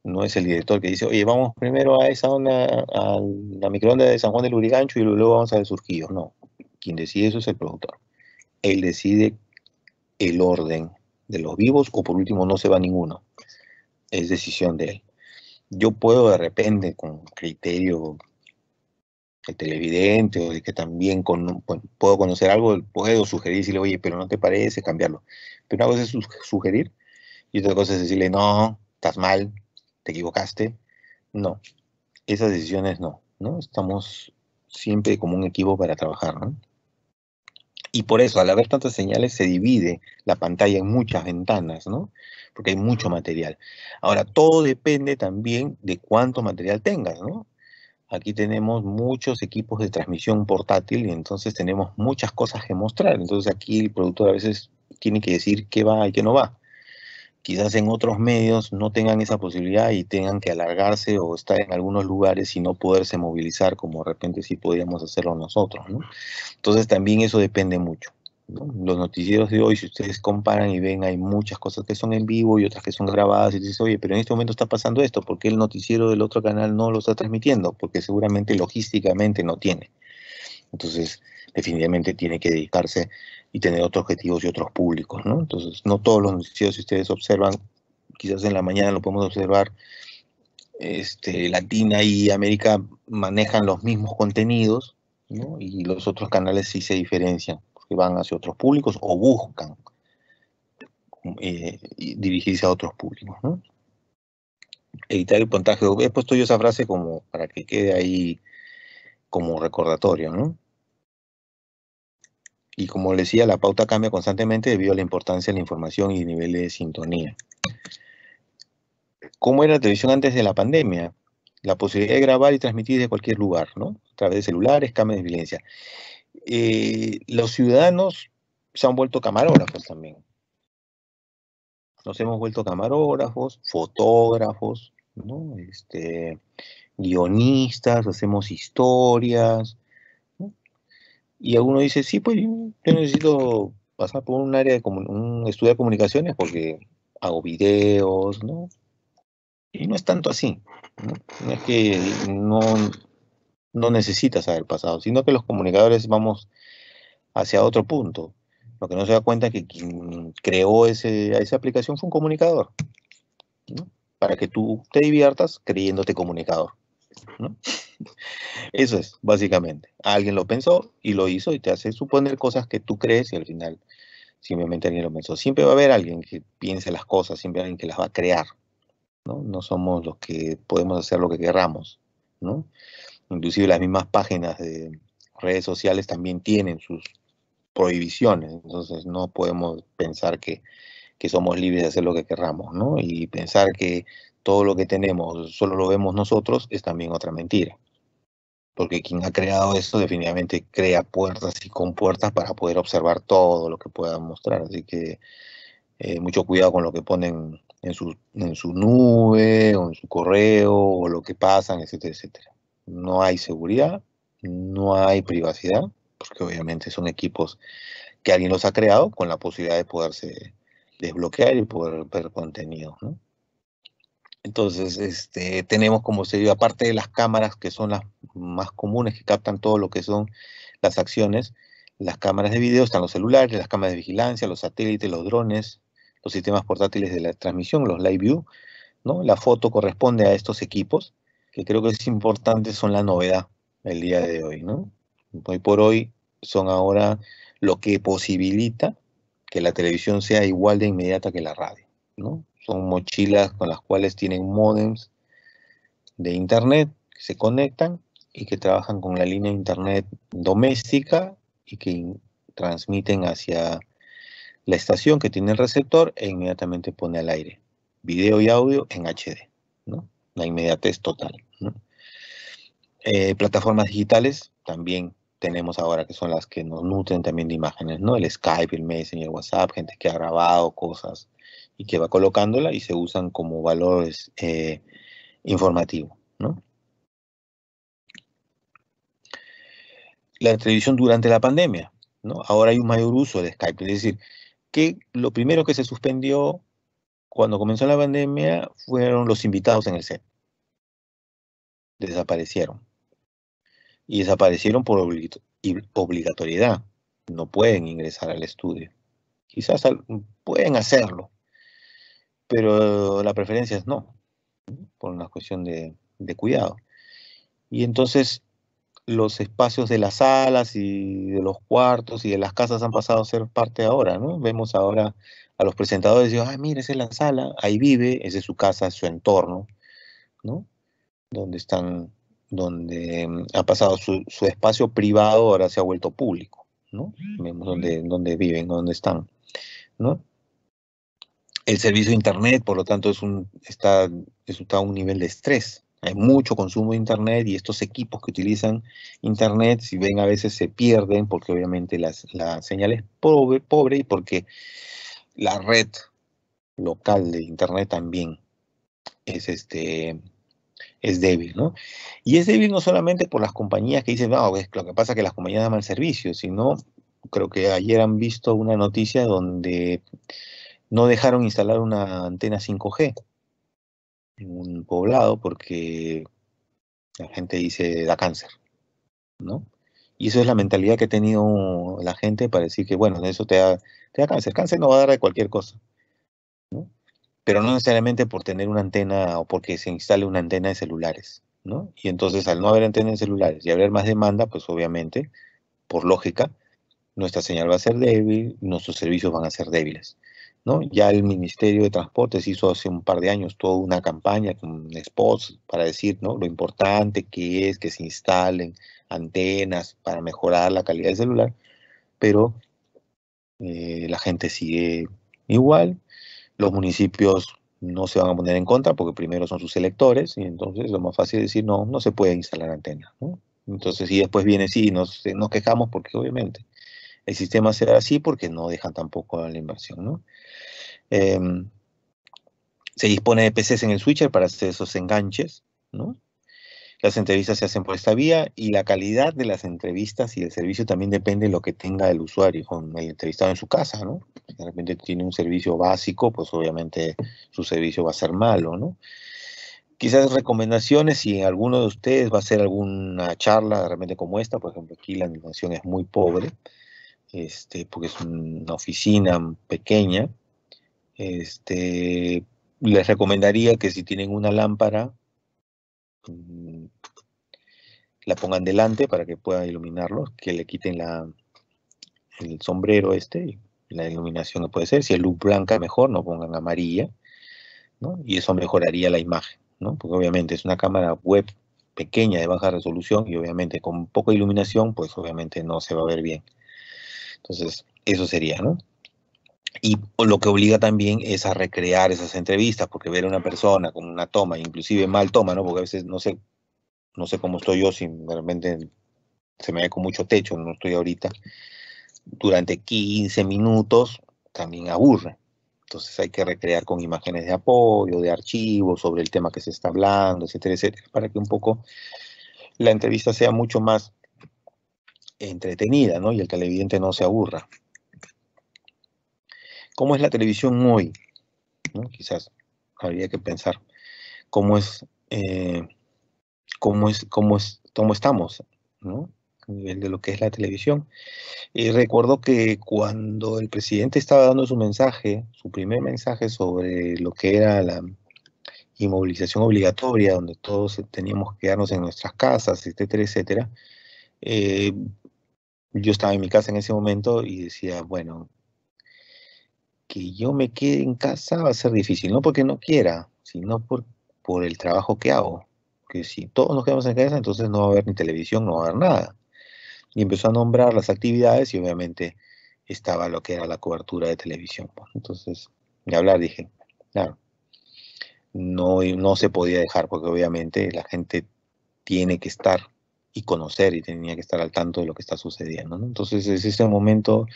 No es el director que dice, oye, vamos primero a esa onda, a la microonda de San Juan del Urigancho y luego vamos a de Surquillo. No, quien decide eso es el productor. Él decide el orden de los vivos o por último no se va ninguno. Es decisión de él yo puedo de repente con criterio el televidente o de que también con, puedo conocer algo, puedo sugerir, decirle, oye, pero no te parece, cambiarlo. Pero una cosa es sugerir y otra cosa es decirle, no, estás mal, te equivocaste. No, esas decisiones no, ¿no? Estamos siempre como un equipo para trabajar, ¿no? Y por eso, al haber tantas señales, se divide la pantalla en muchas ventanas, ¿no? Porque hay mucho material. Ahora, todo depende también de cuánto material tengas, ¿no? Aquí tenemos muchos equipos de transmisión portátil y entonces tenemos muchas cosas que mostrar. Entonces aquí el productor a veces tiene que decir qué va y qué no va quizás en otros medios no tengan esa posibilidad y tengan que alargarse o estar en algunos lugares y no poderse movilizar como de repente sí podíamos hacerlo nosotros. Entonces también eso depende mucho. Los noticieros de hoy, si ustedes comparan y ven, hay muchas cosas que son en vivo y otras que son grabadas y dices, oye, pero en este momento está pasando esto, ¿por qué el noticiero del otro canal no lo está transmitiendo? Porque seguramente logísticamente no tiene. Entonces, definitivamente tiene que dedicarse y tener otros objetivos y otros públicos, ¿no? Entonces, no todos los noticieros, si ustedes observan, quizás en la mañana lo podemos observar, este, Latina y América manejan los mismos contenidos, ¿no? Y los otros canales sí se diferencian, porque van hacia otros públicos o buscan eh, dirigirse a otros públicos, ¿no? Editar el puntaje. He puesto yo esa frase como para que quede ahí como recordatorio, ¿no? Y como les decía, la pauta cambia constantemente debido a la importancia de la información y nivel de sintonía. ¿Cómo era la televisión antes de la pandemia? La posibilidad de grabar y transmitir de cualquier lugar, ¿no? A través de celulares, cámaras de vigilancia. Eh, los ciudadanos se han vuelto camarógrafos también. Nos hemos vuelto camarógrafos, fotógrafos, ¿no? Este, guionistas, hacemos historias, y alguno dice, sí, pues yo necesito pasar por un área de un estudio de comunicaciones porque hago videos, ¿no? Y no es tanto así. No, no es que no, no necesitas saber pasado, sino que los comunicadores vamos hacia otro punto. Lo que no se da cuenta es que quien creó ese, esa aplicación fue un comunicador. ¿no? Para que tú te diviertas creyéndote comunicador. ¿no? Eso es, básicamente. Alguien lo pensó y lo hizo y te hace suponer cosas que tú crees y al final simplemente alguien lo pensó. Siempre va a haber alguien que piense las cosas, siempre alguien que las va a crear. No, no somos los que podemos hacer lo que querramos. ¿no? Inclusive las mismas páginas de redes sociales también tienen sus prohibiciones. Entonces no podemos pensar que, somos libres de hacer lo que querramos, ¿no? Y pensar que todo lo que tenemos solo lo vemos nosotros es también otra mentira porque quien ha creado esto definitivamente crea puertas y compuertas para poder observar todo lo que puedan mostrar. Así que eh, mucho cuidado con lo que ponen en su, en su nube o en su correo o lo que pasan, etcétera, etcétera. No hay seguridad, no hay privacidad, porque obviamente son equipos que alguien los ha creado con la posibilidad de poderse desbloquear y poder ver contenido. ¿no? Entonces, este, tenemos como se dio, aparte de las cámaras, que son las más comunes, que captan todo lo que son las acciones, las cámaras de video, están los celulares, las cámaras de vigilancia, los satélites, los drones, los sistemas portátiles de la transmisión, los Live View, ¿no? La foto corresponde a estos equipos, que creo que es importante, son la novedad el día de hoy, ¿no? Hoy por hoy son ahora lo que posibilita que la televisión sea igual de inmediata que la radio, ¿no? Son mochilas con las cuales tienen módems de internet que se conectan y que trabajan con la línea de internet doméstica y que transmiten hacia la estación que tiene el receptor e inmediatamente pone al aire video y audio en HD. ¿no? La inmediatez total. Eh, plataformas digitales también tenemos ahora que son las que nos nutren también de imágenes, ¿no? El Skype, el Messenger, el WhatsApp, gente que ha grabado cosas y que va colocándola y se usan como valores eh, informativos. ¿no? La televisión durante la pandemia. ¿no? Ahora hay un mayor uso de Skype, es decir, que lo primero que se suspendió cuando comenzó la pandemia fueron los invitados en el set. Desaparecieron. Y desaparecieron por obligatoriedad. No pueden ingresar al estudio. Quizás pueden hacerlo, pero la preferencia es no, por una cuestión de, cuidado. Y entonces los espacios de las salas y de los cuartos y de las casas han pasado a ser parte ahora, ¿no? Vemos ahora a los presentadores y dicen, ah, mira, esa es la sala, ahí vive, esa es su casa, su entorno, ¿no? Donde están, donde mm, ha pasado su, espacio privado, ahora se ha vuelto público, ¿no? Vemos donde, donde viven, dónde están, ¿no? el servicio de Internet, por lo tanto, es un, está, está un nivel de estrés. Hay mucho consumo de Internet y estos equipos que utilizan Internet, si ven, a veces se pierden porque obviamente las, la señal es pobre, pobre y porque la red local de Internet también es, este, es débil, ¿no? Y es débil no solamente por las compañías que dicen, no, es, lo que pasa es que las compañías dan mal servicio, sino creo que ayer han visto una noticia donde no dejaron instalar una antena 5G en un poblado porque la gente dice da cáncer, ¿no? Y eso es la mentalidad que ha tenido la gente para decir que, bueno, eso te da, te da cáncer. Cáncer no va a dar de cualquier cosa, Pero no necesariamente por tener una antena o porque se instale una antena de celulares, ¿no? Y entonces, al no haber antena de celulares y haber más demanda, pues obviamente, por lógica, nuestra señal va a ser débil, nuestros servicios van a ser débiles. Ya el Ministerio de Transportes hizo hace un par de años toda una campaña con spots para decir, ¿no? Lo importante que es que se instalen antenas para mejorar la calidad del celular, pero eh, la gente sigue igual, los municipios no se van a poner en contra porque primero son sus electores y entonces lo más fácil es decir, no, no se puede instalar antenas, Entonces, si después viene, sí, nos, nos quejamos porque obviamente el sistema será así porque no dejan tampoco la inversión, ¿no? Em, se dispone de PCs en el switcher para hacer esos enganches, ¿no? Las entrevistas se hacen por esta vía y la calidad de las entrevistas y el servicio también depende de lo que tenga el usuario, con el entrevistado en su casa, ¿no? de repente tiene un servicio básico, pues obviamente su servicio va a ser malo, ¿no? Quizás recomendaciones, si alguno de ustedes va a hacer alguna charla de repente como esta, por ejemplo, aquí la animación es muy pobre, este, porque es una oficina pequeña. Este, les recomendaría que si tienen una lámpara, mm, la pongan delante para que pueda iluminarlos, que le quiten la, el sombrero este, la iluminación que puede ser. Si es luz blanca, mejor, no pongan amarilla, Y eso mejoraría la imagen, Porque obviamente es una cámara web pequeña de baja resolución y obviamente con poca iluminación, pues obviamente no se va a ver bien. Entonces, eso sería, ¿no? Y lo que obliga también es a recrear esas entrevistas, porque ver a una persona con una toma, inclusive mal toma, ¿no? Porque a veces no sé, no sé cómo estoy yo, si realmente se me ve con mucho techo, no estoy ahorita, durante 15 minutos también aburre. Entonces hay que recrear con imágenes de apoyo, de archivos, sobre el tema que se está hablando, etcétera, etcétera, para que un poco la entrevista sea mucho más entretenida, ¿no? Y el televidente no se aburra. ¿Cómo es la televisión hoy? Quizás habría que pensar cómo es, eh, cómo es, cómo es, cómo estamos, ¿no? A nivel de lo que es la televisión. Y recuerdo que cuando el presidente estaba dando su mensaje, su primer mensaje sobre lo que era la inmovilización obligatoria, donde todos teníamos que quedarnos en nuestras casas, etcétera, etcétera, eh, yo estaba en mi casa en ese momento y decía, bueno, que yo me quede en casa va a ser difícil, no porque no quiera, sino por, por el trabajo que hago. Que si todos nos quedamos en casa, entonces no va a haber ni televisión, no va a haber nada. Y empezó a nombrar las actividades y obviamente estaba lo que era la cobertura de televisión. Entonces, de hablar dije, claro, no, no se podía dejar porque obviamente la gente tiene que estar y conocer y tenía que estar al tanto de lo que está sucediendo. Entonces, en ese momento,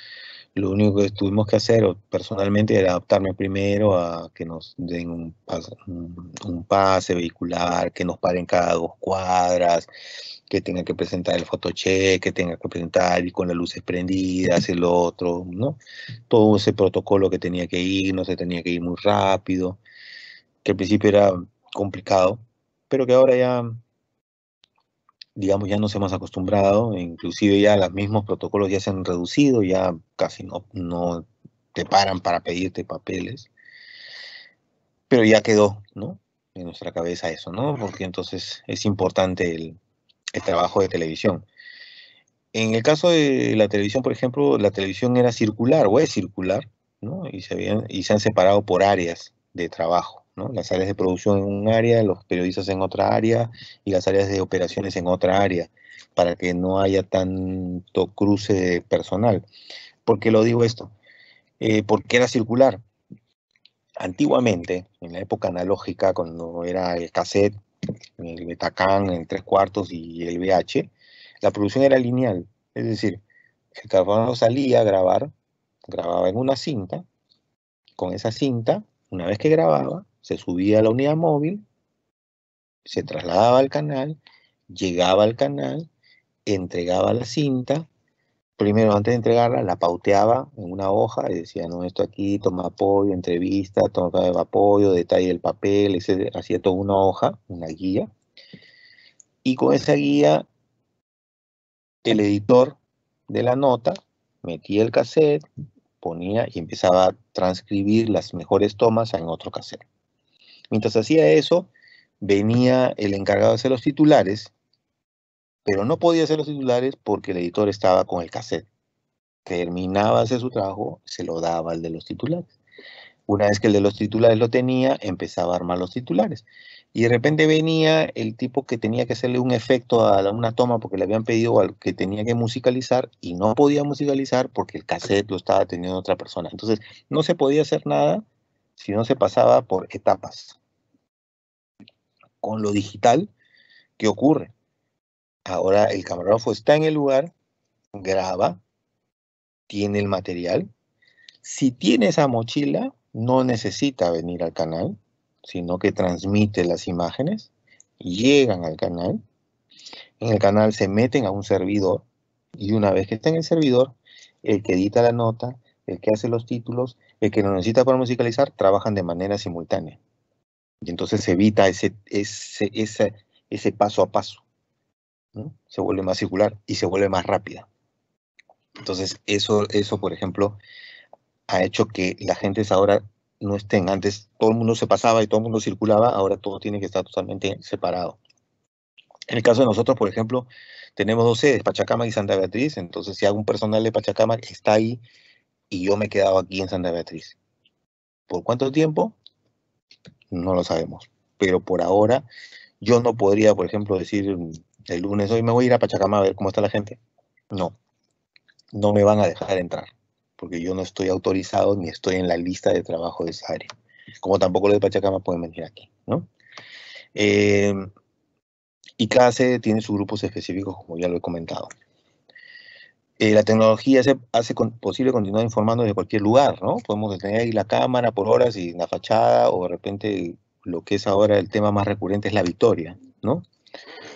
lo único que tuvimos que hacer personalmente era adaptarme primero a que nos den un pase, un, pase vehicular, que nos paren cada dos cuadras, que tenga que presentar el fotocheque, que tenga que presentar y con las luces prendidas, el otro, ¿no? Todo ese protocolo que tenía que ir, no se tenía que ir muy rápido, que al principio era complicado, pero que ahora ya digamos, ya nos hemos acostumbrado, inclusive ya los mismos protocolos ya se han reducido, ya casi no, no te paran para pedirte papeles, pero ya quedó, ¿no? En nuestra cabeza eso, ¿no? Porque entonces es importante el, el trabajo de televisión. En el caso de la televisión, por ejemplo, la televisión era circular o es circular, ¿no? Y se, habían, y se han separado por áreas de trabajo. Las áreas de producción en un área, los periodistas en otra área y las áreas de operaciones en otra área, para que no haya tanto cruce de personal. ¿Por qué lo digo esto? Eh, porque era circular. Antiguamente, en la época analógica, cuando era el cassette, el betacán, el tres cuartos y el VH, la producción era lineal. Es decir, el carbono salía a grabar, grababa en una cinta, con esa cinta, una vez que grababa, se subía a la unidad móvil, se trasladaba al canal, llegaba al canal, entregaba la cinta, primero antes de entregarla la pauteaba en una hoja y decía, no, esto aquí, toma apoyo, entrevista, toma apoyo, detalle del papel, etc. hacía toda una hoja, una guía. Y con esa guía, el editor de la nota metía el cassette, ponía y empezaba a transcribir las mejores tomas en otro cassette. Mientras hacía eso, venía el encargado de hacer los titulares, pero no podía hacer los titulares porque el editor estaba con el cassette. Terminaba hacer su trabajo, se lo daba al de los titulares. Una vez que el de los titulares lo tenía, empezaba a armar los titulares. Y de repente venía el tipo que tenía que hacerle un efecto a una toma porque le habían pedido al que tenía que musicalizar y no podía musicalizar porque el cassette lo estaba teniendo otra persona. Entonces, no se podía hacer nada si no se pasaba por etapas con lo digital, ¿qué ocurre? Ahora el camarógrafo está en el lugar, graba, tiene el material. Si tiene esa mochila, no necesita venir al canal, sino que transmite las imágenes, llegan al canal. En el canal se meten a un servidor y una vez que está en el servidor, el que edita la nota, el que hace los títulos, el que lo necesita para musicalizar, trabajan de manera simultánea. Y entonces se evita ese, ese, ese, ese paso a paso. Se vuelve más circular y se vuelve más rápida. Entonces, eso, eso, por ejemplo, ha hecho que la gente ahora no estén. Antes todo el mundo se pasaba y todo el mundo circulaba, ahora todo tiene que estar totalmente separado. En el caso de nosotros, por ejemplo, tenemos dos sedes, Pachacama y Santa Beatriz. Entonces, si hago un personal de Pachacama, está ahí y yo me he quedado aquí en Santa Beatriz. ¿Por cuánto tiempo? no lo sabemos. Pero por ahora, yo no podría, por ejemplo, decir mm, el lunes, hoy me voy a ir a Pachacama a ver cómo está la gente. No, no me van a dejar entrar, porque yo no estoy autorizado ni estoy en la lista de trabajo de esa área. Como tampoco los de Pachacama pueden venir aquí, ¿no? Eh, y cada sede tiene sus grupos específicos, como ya lo he comentado. Eh, la tecnología hace, posible continuar informando de cualquier lugar, ¿no? Podemos tener ahí la cámara por horas y la fachada, o de repente lo que es ahora el tema más recurrente es la victoria, ¿no?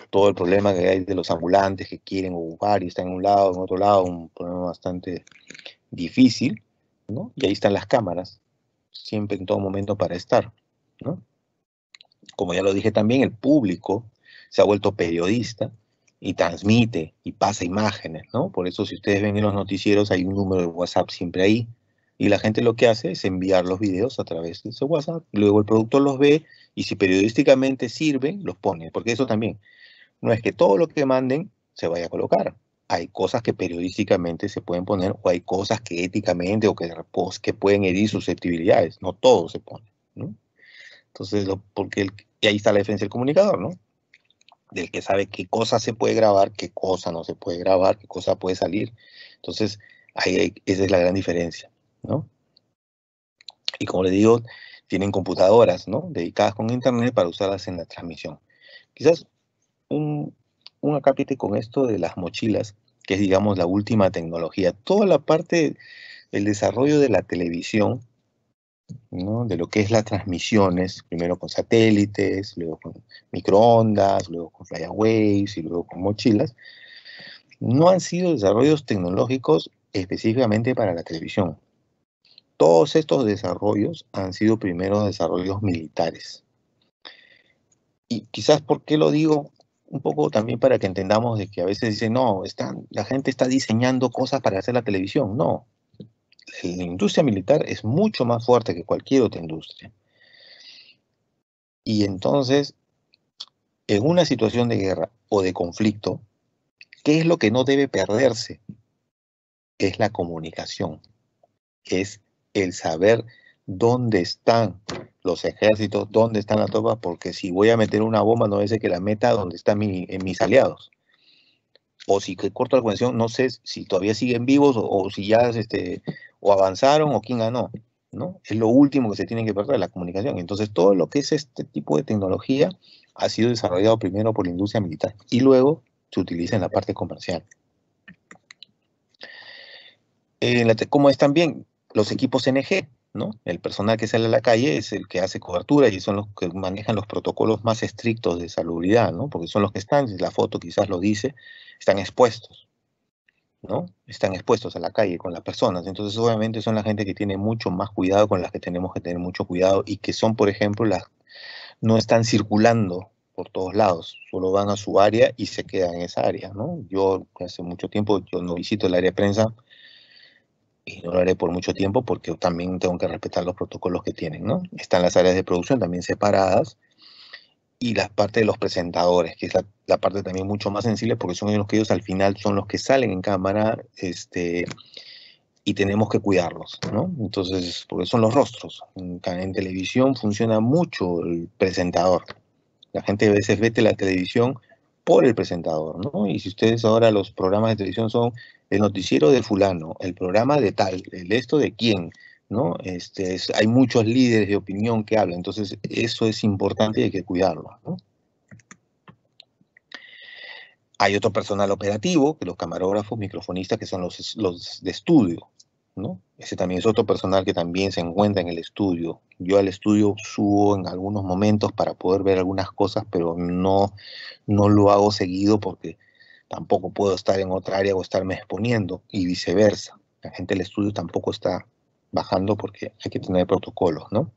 Todo el problema que hay de los ambulantes que quieren ocupar y están en un lado, en otro lado, un problema bastante difícil, ¿no? Y ahí están las cámaras, siempre en todo momento para estar, ¿no? Como ya lo dije también, el público se ha vuelto periodista, y transmite y pasa imágenes, ¿no? Por eso si ustedes ven en los noticieros hay un número de WhatsApp siempre ahí y la gente lo que hace es enviar los videos a través de ese WhatsApp, luego el productor los ve y si periodísticamente sirven, los pone, porque eso también, no es que todo lo que manden se vaya a colocar, hay cosas que periodísticamente se pueden poner o hay cosas que éticamente o que, que pueden herir susceptibilidades, no todo se pone, ¿no? Entonces, porque ahí está la defensa del comunicador, ¿no? del que sabe qué cosa se puede grabar, qué cosa no se puede grabar, qué cosa puede salir. Entonces, ahí, esa es la gran diferencia, ¿no? Y como les digo, tienen computadoras, ¿no? Dedicadas con internet para usarlas en la transmisión. Quizás un, un acápite con esto de las mochilas, que es, digamos, la última tecnología. Toda la parte, el desarrollo de la televisión de lo que es las transmisiones, primero con satélites, luego con microondas, luego con flyaways y luego con mochilas, no han sido desarrollos tecnológicos específicamente para la televisión. Todos estos desarrollos han sido primero desarrollos militares. Y quizás porque lo digo un poco también para que entendamos de que a veces dicen, no, la gente está diseñando cosas para hacer la televisión. No, la industria militar es mucho más fuerte que cualquier otra industria. Y entonces, en una situación de guerra o de conflicto, ¿qué es lo que no debe perderse? Es la comunicación, es el saber dónde están los ejércitos, dónde están las tropas, porque si voy a meter una bomba no sé que la meta donde están mis aliados. O si corto la conexión, no sé si todavía siguen vivos o, si ya este, o avanzaron o quién ganó. ¿no? Es lo último que se tiene que perder, la comunicación. Entonces, todo lo que es este tipo de tecnología ha sido desarrollado primero por la industria militar y luego se utiliza en la parte comercial. Eh, como es también los equipos NG, ¿no? El personal que sale a la calle es el que hace cobertura y son los que manejan los protocolos más estrictos de salubridad, ¿no? Porque son los que están, la foto quizás lo dice, están expuestos. ¿no? Están expuestos a la calle con las personas. Entonces, obviamente son la gente que tiene mucho más cuidado, con las que tenemos que tener mucho cuidado y que son, por ejemplo, las no están circulando por todos lados, solo van a su área y se quedan en esa área, Yo hace mucho tiempo yo no visito el área de prensa y no lo haré por mucho tiempo porque también tengo que respetar los protocolos que tienen, ¿no? Están las áreas de producción también separadas y la parte de los presentadores, que es la, parte también mucho más sensible porque son ellos que ellos al final son los que salen en cámara este, y tenemos que cuidarlos, ¿no? Entonces, porque son los rostros. En, televisión funciona mucho el presentador. La gente a veces vete la televisión por el presentador, ¿no? Y si ustedes ahora los programas de televisión son el noticiero de fulano, el programa de tal, el esto de quién, ¿no? Este, hay muchos líderes de opinión que hablan, entonces eso es importante y hay que cuidarlo, Hay otro personal operativo, que los camarógrafos, microfonistas, que son los, de estudio, Ese también es otro personal que también se encuentra en el estudio. Yo al estudio subo en algunos momentos para poder ver algunas cosas, pero no, no lo hago seguido porque tampoco puedo estar en otra área o estarme exponiendo y viceversa. La gente del estudio tampoco está bajando porque hay que tener protocolos, ¿no?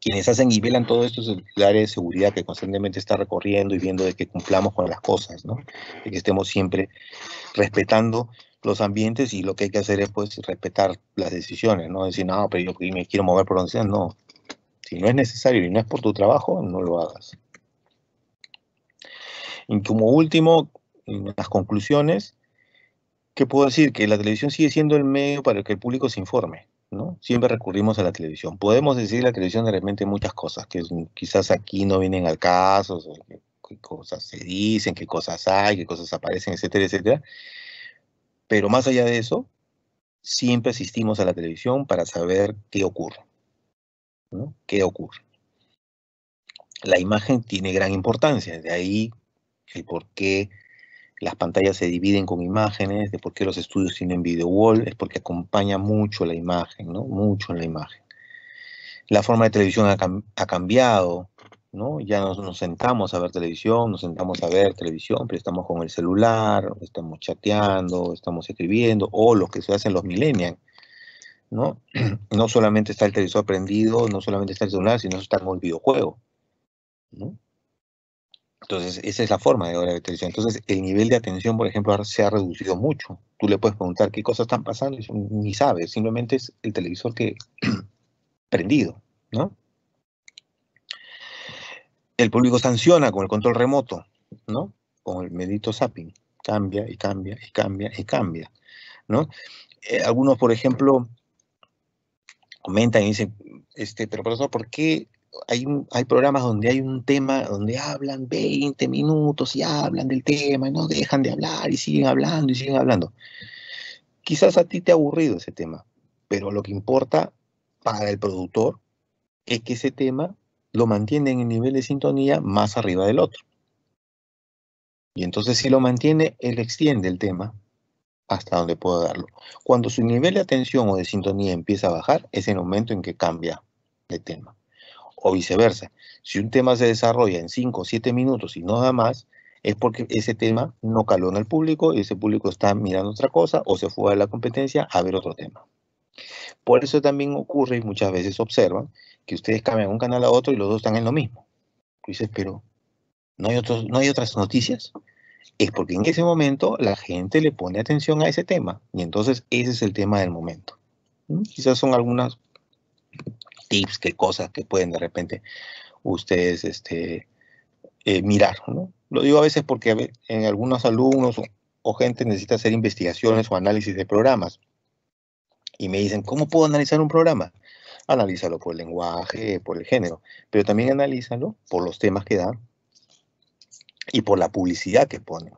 Quienes hacen y velan todo esto es el área de seguridad que constantemente está recorriendo y viendo de que cumplamos con las cosas, ¿no? De que estemos siempre respetando los ambientes y lo que hay que hacer es pues respetar las decisiones, no decir, no, pero yo me quiero mover por donde sea, no. Si no es necesario y no es por tu trabajo, no lo hagas. Y como último, las conclusiones, ¿qué puedo decir? Que la televisión sigue siendo el medio para que el público se informe, ¿no? Siempre recurrimos a la televisión. Podemos decir la televisión de repente muchas cosas que quizás aquí no vienen al caso, qué, qué cosas se dicen, qué cosas hay, qué cosas aparecen, etcétera, etcétera. Pero más allá de eso, siempre asistimos a la televisión para saber qué ocurre. ¿no? ¿Qué ocurre? La imagen tiene gran importancia, de ahí el por qué las pantallas se dividen con imágenes, de por qué los estudios tienen video wall, es porque acompaña mucho la imagen, ¿no? Mucho en la imagen. La forma de televisión ha, cambiado, ¿no? Ya nos, nos, sentamos a ver televisión, nos sentamos a ver televisión, pero estamos con el celular, estamos chateando, estamos escribiendo, o los que se hacen los millennials, ¿no? No solamente está el televisor prendido, no solamente está el celular, sino está con el videojuego, ¿no? Entonces, esa es la forma de de televisión. Entonces, el nivel de atención, por ejemplo, se ha reducido mucho. Tú le puedes preguntar qué cosas están pasando y ni sabes, simplemente es el televisor que prendido, ¿no? El público sanciona con el control remoto, ¿no? Con el medito zapping. Cambia y cambia y cambia y cambia, ¿no? Eh, algunos, por ejemplo, comentan y dicen, este, pero profesor, ¿por qué hay, programas donde hay un tema donde hablan 20 minutos y hablan del tema y no dejan de hablar y siguen hablando y siguen hablando. Quizás a ti te ha aburrido ese tema, pero lo que importa para el productor es que ese tema lo mantiene en el nivel de sintonía más arriba del otro. Y entonces si lo mantiene, él extiende el tema hasta donde pueda darlo. Cuando su nivel de atención o de sintonía empieza a bajar, es el momento en que cambia de tema o viceversa. Si un tema se desarrolla en 5 o 7 minutos y no da más, es porque ese tema no caló en el público y ese público está mirando otra cosa o se fue a la competencia a ver otro tema. Por eso también ocurre y muchas veces observan que ustedes cambian un canal a otro y los dos están en lo mismo. dices, pero ¿no hay, otras noticias? Es porque en ese momento la gente le pone atención a ese tema y entonces ese es el tema del momento. ¿Mm? Quizás son algunas tips, qué cosas que pueden de repente ustedes este, eh, mirar. Lo digo a veces porque en algunos alumnos o, gente necesita hacer investigaciones o análisis de programas. Y me dicen, ¿cómo puedo analizar un programa? Analízalo por el lenguaje, por el género, pero también analízalo por los temas que dan y por la publicidad que pone.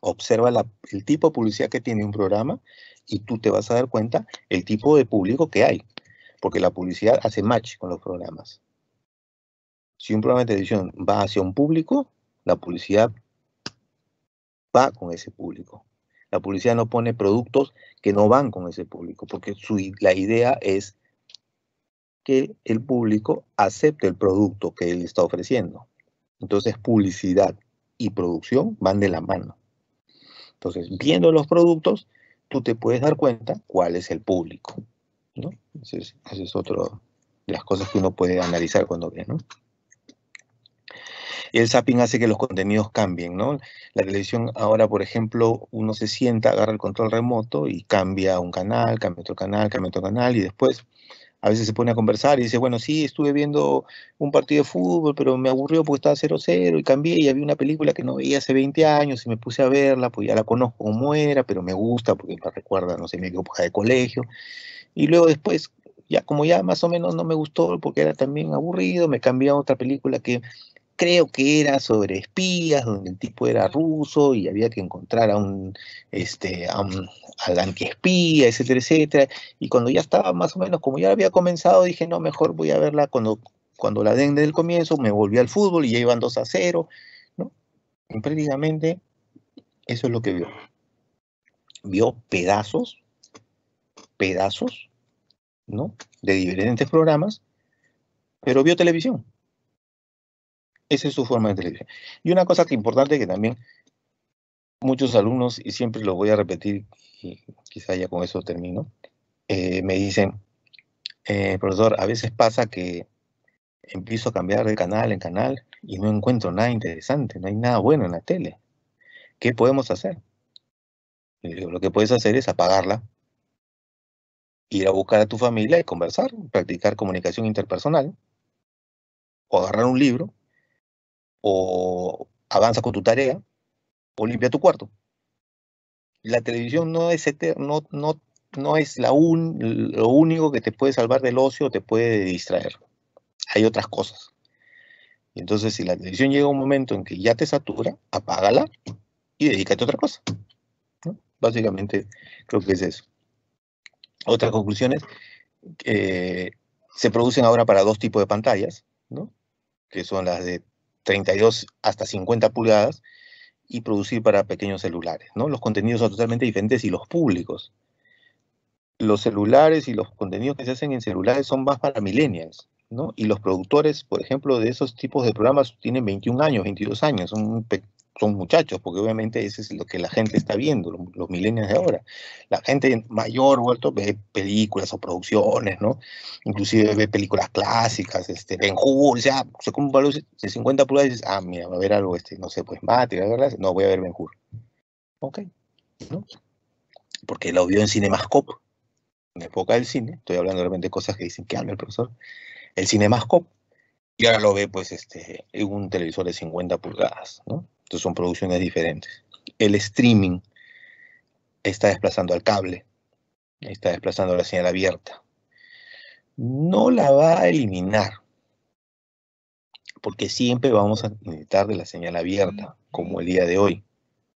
Observa el tipo de publicidad que tiene un programa y tú te vas a dar cuenta el tipo de público que hay porque la publicidad hace match con los programas. Si un programa de televisión va hacia un público, la publicidad va con ese público. La publicidad no pone productos que no van con ese público, porque la idea es que el público acepte el producto que él está ofreciendo. Entonces, publicidad y producción van de la mano. Entonces, viendo los productos, tú te puedes dar cuenta cuál es el público. ¿no? Esa es, otra otro de las cosas que uno puede analizar cuando ve, ¿no? el zapping hace que los contenidos cambien, ¿no? La televisión ahora, por ejemplo, uno se sienta, agarra el control remoto y cambia un canal, cambia otro canal, cambia otro canal y después a veces se pone a conversar y dice, bueno, sí, estuve viendo un partido de fútbol, pero me aburrió porque estaba 0-0 y cambié y había una película que no veía hace 20 años y me puse a verla, pues ya la conozco como era, pero me gusta porque me recuerda, no sé, mi época de colegio y luego después, ya como ya más o menos no me gustó porque era también aburrido, me cambié a otra película que creo que era sobre espías, donde el tipo era ruso y había que encontrar a un, este, a un, al etcétera, etcétera. Y cuando ya estaba más o menos, como ya había comenzado, dije, no, mejor voy a verla cuando, cuando la den desde el comienzo, me volví al fútbol y ya iban 2 a 0, ¿no? prácticamente eso es lo que vio. Vio pedazos, pedazos, ¿no? De diferentes programas, pero vio televisión. Esa es su forma de televisión. Y una cosa que importante que también muchos alumnos, y siempre lo voy a repetir, quizá ya con eso termino, eh, me dicen, eh, profesor, a veces pasa que empiezo a cambiar de canal en canal y no encuentro nada interesante, no hay nada bueno en la tele. ¿Qué podemos hacer? lo que puedes hacer es apagarla ir a buscar a tu familia y conversar, practicar comunicación interpersonal, o agarrar un libro, o avanza con tu tarea, o limpia tu cuarto. La televisión no es la un, lo único que te puede salvar del ocio, o te puede distraer. Hay otras cosas. Entonces, si la televisión llega a un momento en que ya te satura, apágala y dedícate a otra cosa. Básicamente, creo que es eso otras conclusiones, eh, se producen ahora para dos tipos de pantallas, ¿no? que son las de 32 hasta 50 pulgadas, y producir para pequeños celulares. ¿no? Los contenidos son totalmente diferentes y los públicos. Los celulares y los contenidos que se hacen en celulares son más para millennials. ¿no? Y los productores, por ejemplo, de esos tipos de programas tienen 21 años, 22 años, son son muchachos, porque obviamente eso es lo que la gente está viendo, los, milenios de ahora. La gente mayor, vuelto, ve películas o producciones, ¿no? Inclusive ve películas clásicas, este, en Hur, ya, se compra de 50 pulgadas y dices, ah, mira, voy a ver algo, este, no sé, pues Matrix, ¿verdad? No, voy a ver Ben Hur. Ok, ¿no? Porque lo vio en Cinemascope, en la época del cine, estoy hablando realmente de cosas que dicen que habla el profesor, el Cinemascope, y ahora lo ve, pues, este, en un televisor de 50 pulgadas, ¿no? son producciones diferentes. El streaming está desplazando al cable, está desplazando la señal abierta. No la va a eliminar, porque siempre vamos a necesitar de la señal abierta, como el día de hoy.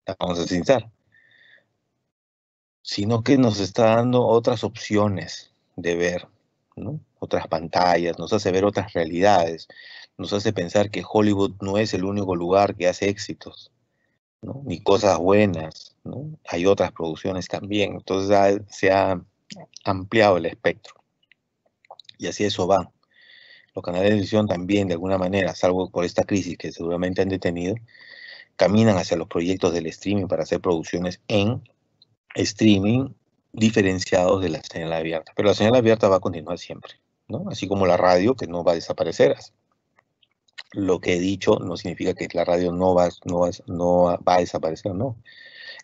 La vamos a necesitar. Sino que nos está dando otras opciones de ver, otras pantallas, nos hace ver otras realidades, nos hace pensar que Hollywood no es el único lugar que hace éxitos, ni cosas buenas, ¿no? hay otras producciones también, entonces se ha ampliado el espectro. Y así eso va. Los canales de televisión también, de alguna manera, salvo por esta crisis que seguramente han detenido, caminan hacia los proyectos del streaming para hacer producciones en streaming diferenciados de la señal abierta. Pero la señal abierta va a continuar siempre, ¿no? Así como la radio, que no va a desaparecer, lo que he dicho no significa que la radio no va, no a desaparecer, no.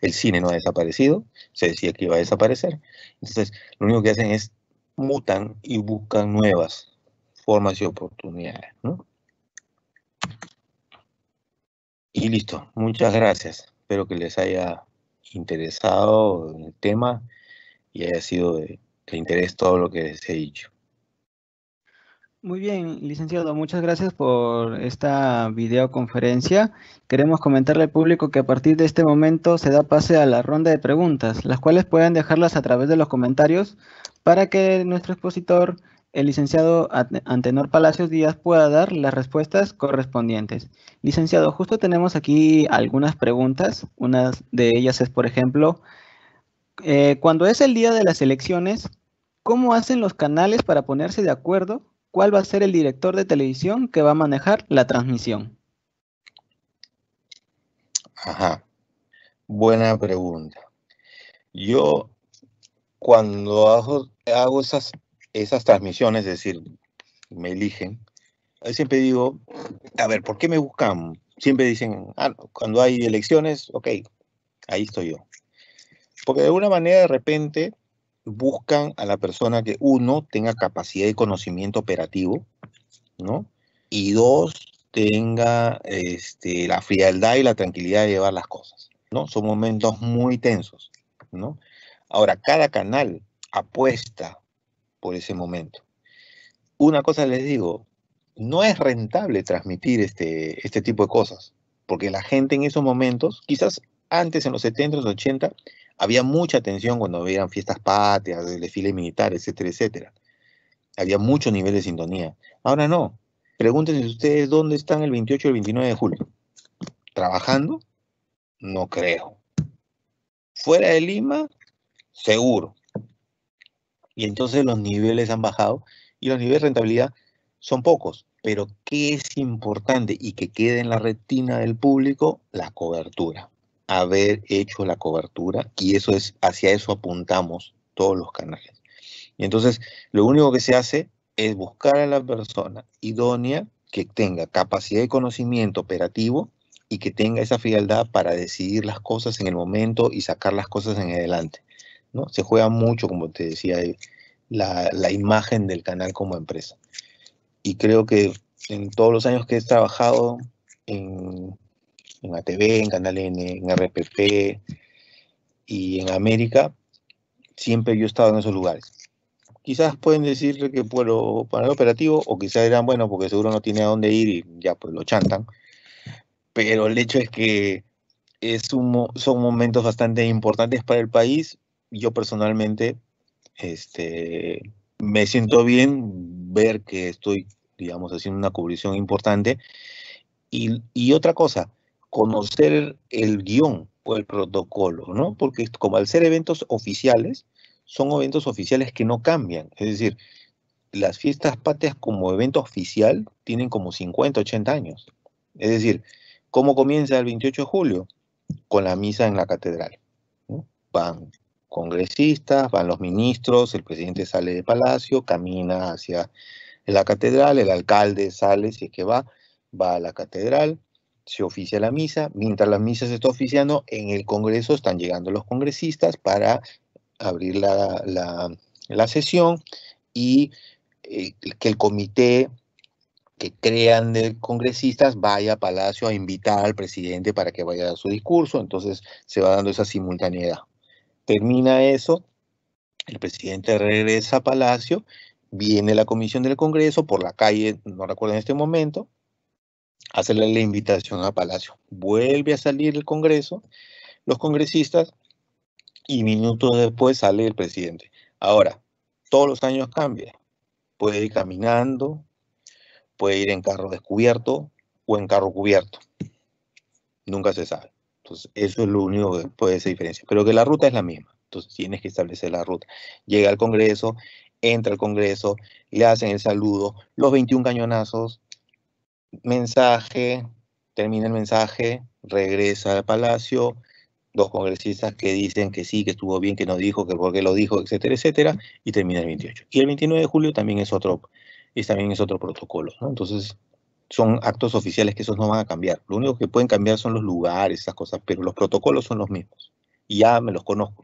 El cine no ha desaparecido, se decía que iba a desaparecer. Entonces, lo único que hacen es mutan y buscan nuevas formas y oportunidades, ¿no? Y listo, muchas gracias. Espero que les haya interesado el tema y haya sido de, de interés todo lo que les he dicho. Muy bien, licenciado, muchas gracias por esta videoconferencia. Queremos comentarle al público que a partir de este momento se da pase a la ronda de preguntas, las cuales pueden dejarlas a través de los comentarios para que nuestro expositor, el licenciado Antenor Palacios Díaz, pueda dar las respuestas correspondientes. Licenciado, justo tenemos aquí algunas preguntas. Una de ellas es, por ejemplo, eh, cuando es el día de las elecciones, ¿cómo hacen los canales para ponerse de acuerdo cuál va a ser el director de televisión que va a manejar la transmisión. Ajá. Buena pregunta. Yo cuando hago, esas, esas transmisiones, es decir, me eligen, siempre digo, a ver, ¿por qué me buscan? Siempre dicen, ah, cuando hay elecciones, ok, ahí estoy yo. Porque de alguna manera de repente buscan a la persona que, uno, tenga capacidad y conocimiento operativo, ¿no? Y dos, tenga este, la frialdad y la tranquilidad de llevar las cosas, ¿no? Son momentos muy tensos, ¿no? Ahora, cada canal apuesta por ese momento. Una cosa les digo, no es rentable transmitir este, este tipo de cosas, porque la gente en esos momentos, quizás antes en los 70, los 80, había mucha tensión cuando veían fiestas patrias, desfiles militares, etcétera, etcétera. Había mucho nivel de sintonía. Ahora no. Pregúntense ustedes dónde están el 28 y el 29 de julio. ¿Trabajando? No creo. ¿Fuera de Lima? Seguro. Y entonces los niveles han bajado y los niveles de rentabilidad son pocos. Pero ¿qué es importante y que quede en la retina del público? La cobertura haber hecho la cobertura y eso es hacia eso apuntamos todos los canales. Y entonces lo único que se hace es buscar a la persona idónea que tenga capacidad de conocimiento operativo y que tenga esa frialdad para decidir las cosas en el momento y sacar las cosas en adelante. ¿no? Se juega mucho, como te decía, la, la imagen del canal como empresa. Y creo que en todos los años que he trabajado en en ATV, en Canal N, en RPP y en América, siempre yo he estado en esos lugares. Quizás pueden decirle que puedo para el operativo, o quizás eran bueno, porque seguro no tiene a dónde ir y ya pues lo chantan. Pero el hecho es que es un, son momentos bastante importantes para el país. Yo personalmente este, me siento bien ver que estoy, digamos, haciendo una cubrición importante. Y, y otra cosa, conocer el guión o el protocolo, ¿no? Porque como al ser eventos oficiales, son eventos oficiales que no cambian. Es decir, las fiestas patrias como evento oficial tienen como 50, 80 años. Es decir, ¿cómo comienza el 28 de julio? Con la misa en la catedral. Van congresistas, van los ministros, el presidente sale de palacio, camina hacia la catedral, el alcalde sale, si es que va, va a la catedral, se oficia la misa, mientras la misa se está oficiando, en el Congreso están llegando los congresistas para abrir la, sesión y eh, que el comité que crean de congresistas vaya a Palacio a invitar al presidente para que vaya a dar su discurso, entonces se va dando esa simultaneidad. Termina eso, el presidente regresa a Palacio, viene la comisión del Congreso por la calle, no recuerdo en este momento, hacerle la invitación a Palacio. Vuelve a salir el Congreso, los congresistas, y minutos después sale el presidente. Ahora, todos los años cambia. Puede ir caminando, puede ir en carro descubierto o en carro cubierto. Nunca se sabe. Entonces, eso es lo único que puede ser diferencia. Pero que la ruta es la misma. Entonces, tienes que establecer la ruta. Llega al Congreso, entra al Congreso, le hacen el saludo, los 21 cañonazos, mensaje, termina el mensaje, regresa al palacio, dos congresistas que dicen que sí, que estuvo bien, que no dijo, que por qué lo dijo, etcétera, etcétera, y termina el 28. Y el 29 de julio también es otro, es, también es otro protocolo, Entonces, son actos oficiales que esos no van a cambiar. Lo único que pueden cambiar son los lugares, esas cosas, pero los protocolos son los mismos. Y ya me los conozco.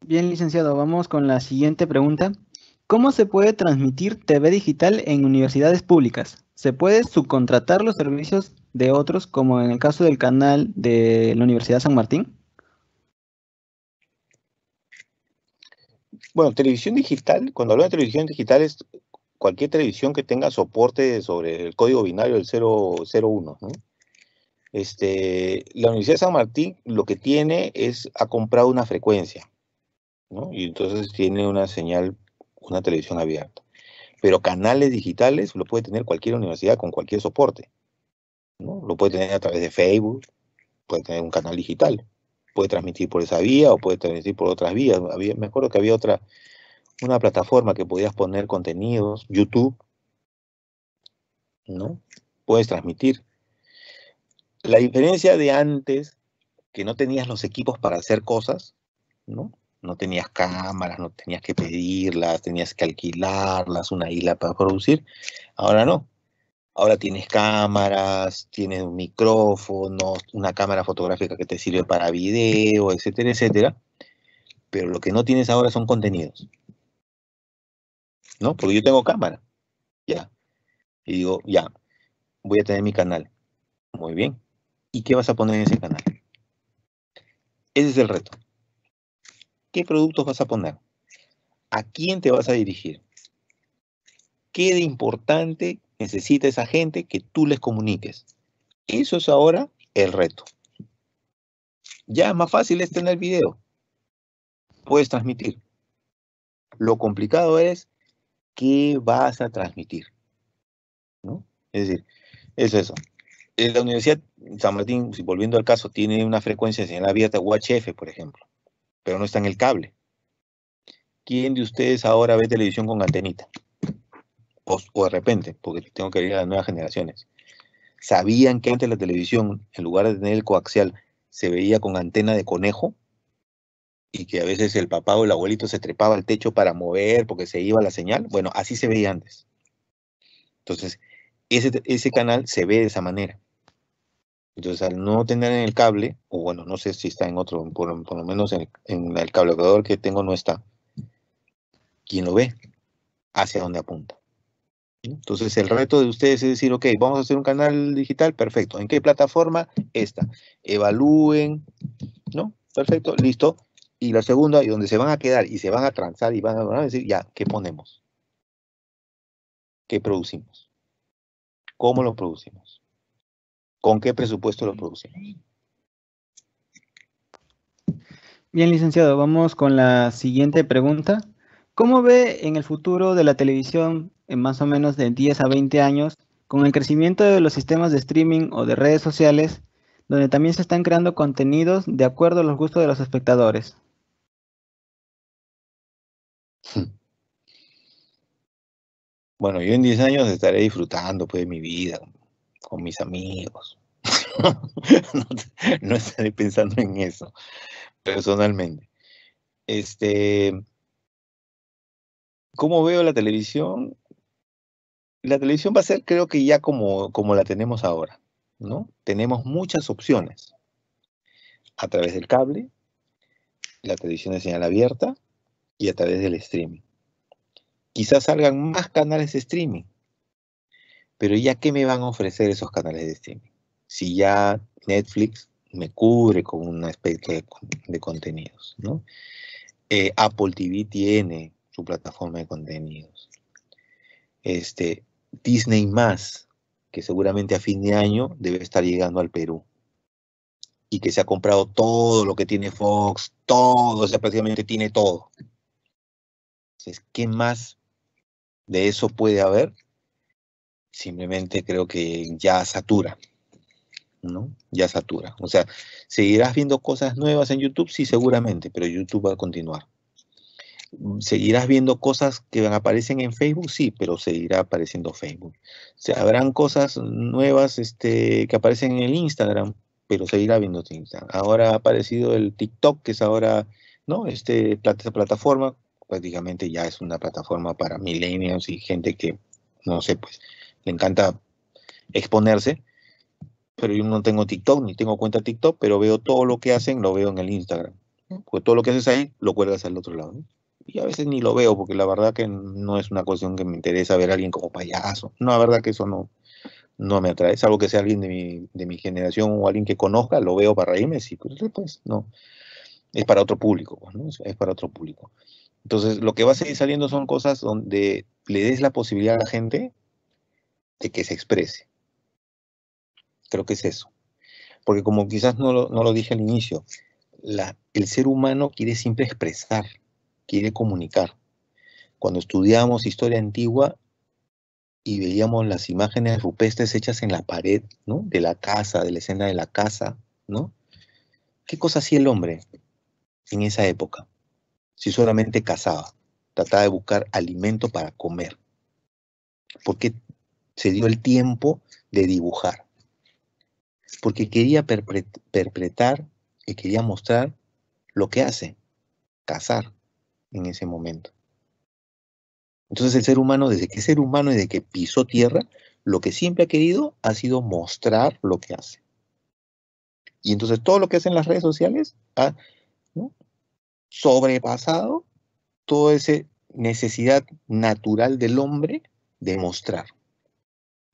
Bien, licenciado, vamos con la siguiente pregunta. ¿Cómo se puede transmitir TV digital en universidades públicas? ¿Se puede subcontratar los servicios de otros, como en el caso del canal de la Universidad San Martín? Bueno, televisión digital, cuando hablo de televisión digital es cualquier televisión que tenga soporte sobre el código binario del 001. ¿no? Este, la Universidad San Martín lo que tiene es, ha comprado una frecuencia, y entonces tiene una señal una televisión abierta. Pero canales digitales lo puede tener cualquier universidad con cualquier soporte. ¿no? Lo puede tener a través de Facebook, puede tener un canal digital, puede transmitir por esa vía o puede transmitir por otras vías. me acuerdo que había otra, una plataforma que podías poner contenidos, YouTube, ¿no? Puedes transmitir. La diferencia de antes, que no tenías los equipos para hacer cosas, ¿no? no tenías cámaras, no tenías que pedirlas, tenías que alquilarlas, una isla para producir. Ahora no. Ahora tienes cámaras, tienes un micrófono, una cámara fotográfica que te sirve para video, etcétera, etcétera. Pero lo que no tienes ahora son contenidos. ¿No? Porque yo tengo cámara. Ya. Y digo, ya, voy a tener mi canal. Muy bien. ¿Y qué vas a poner en ese canal? Ese es el reto qué productos vas a poner, a quién te vas a dirigir, qué de importante necesita esa gente que tú les comuniques. Eso es ahora el reto. Ya más fácil es tener video. Puedes transmitir. Lo complicado es qué vas a transmitir. ¿No? Es decir, es eso. La Universidad San Martín, volviendo al caso, tiene una frecuencia en señal abierta UHF, por ejemplo pero no está en el cable. ¿Quién de ustedes ahora ve televisión con antenita? O, de repente, porque tengo que ir a las nuevas generaciones. ¿Sabían que antes la televisión, en lugar de tener el coaxial, se veía con antena de conejo? y que a veces el papá o el abuelito se trepaba al techo para mover porque se iba la señal. Bueno, así se veía antes. Entonces, ese canal se ve de esa manera. Entonces, al no tener en el cable, o bueno, no sé si está en otro, por, lo menos en, el cable que tengo no está. ¿Quién lo ve, hacia dónde apunta. Entonces, el reto de ustedes es decir, ok, vamos a hacer un canal digital, perfecto. ¿En qué plataforma? Esta. Evalúen, ¿no? Perfecto, listo. Y la segunda, y donde se van a quedar y se van a transar y van a decir, ya, ¿qué ponemos? ¿Qué producimos? ¿Cómo lo producimos? con qué presupuesto lo producimos. Bien, licenciado, vamos con la siguiente pregunta. ¿Cómo ve en el futuro de la televisión, en más o menos de 10 a 20 años, con el crecimiento de los sistemas de streaming o de redes sociales, donde también se están creando contenidos de acuerdo a los gustos de los espectadores? Bueno, yo en 10 años estaré disfrutando pues, de mi vida, con mis amigos. no, estaré pensando en eso personalmente. Este, ¿Cómo veo la televisión? La televisión va a ser, creo que ya como, como la tenemos ahora, ¿no? Tenemos muchas opciones. A través del cable, la televisión de señal abierta y a través del streaming. Quizás salgan más canales de streaming pero ya qué me van a ofrecer esos canales de streaming? Si ya Netflix me cubre con una especie de, contenidos, ¿no? Eh, Apple TV tiene su plataforma de contenidos. Este, Disney más, que seguramente a fin de año debe estar llegando al Perú. Y que se ha comprado todo lo que tiene Fox, todo, o sea, prácticamente tiene todo. Entonces, ¿qué más de eso puede haber? Simplemente creo que ya satura, ¿no? Ya satura. O sea, seguirás viendo cosas nuevas en YouTube, sí, seguramente, pero YouTube va a continuar. ¿Seguirás viendo cosas que aparecen en Facebook? Sí, pero seguirá apareciendo Facebook. Se habrán cosas nuevas este, que aparecen en el Instagram, pero seguirá viendo Instagram. Ahora ha aparecido el TikTok, que es ahora, ¿no? Este, esta plataforma prácticamente ya es una plataforma para millennials y gente que, no sé, pues, le encanta exponerse, pero yo no tengo TikTok ni tengo cuenta TikTok, pero veo todo lo que hacen, lo veo en el Instagram. Porque todo lo que haces ahí, lo cuelgas al otro lado. Y a veces ni lo veo, porque la verdad que no es una cuestión que me interesa ver a alguien como payaso. No, la verdad que eso no, no me atrae, salvo que sea alguien de mi, de mi generación o alguien que conozca, lo veo para reírme, sí, pues después no. Es para otro público, pues, ¿no? es para otro público. Entonces, lo que va a seguir saliendo son cosas donde le des la posibilidad a la gente de que se exprese. Creo que es eso. Porque como quizás no lo, dije al inicio, la, el ser humano quiere siempre expresar, quiere comunicar. Cuando estudiamos historia antigua y veíamos las imágenes rupestres hechas en la pared, ¿no? De la casa, de la escena de la casa, ¿no? ¿Qué cosa hacía el hombre en esa época? Si solamente cazaba, trataba de buscar alimento para comer. ¿Por qué se dio el tiempo de dibujar, porque quería perpetrar y quería mostrar lo que hace, cazar en ese momento. Entonces el ser humano, desde que es ser humano y desde que pisó tierra, lo que siempre ha querido ha sido mostrar lo que hace. Y entonces todo lo que hacen las redes sociales ha sobrepasado toda esa necesidad natural del hombre de mostrar.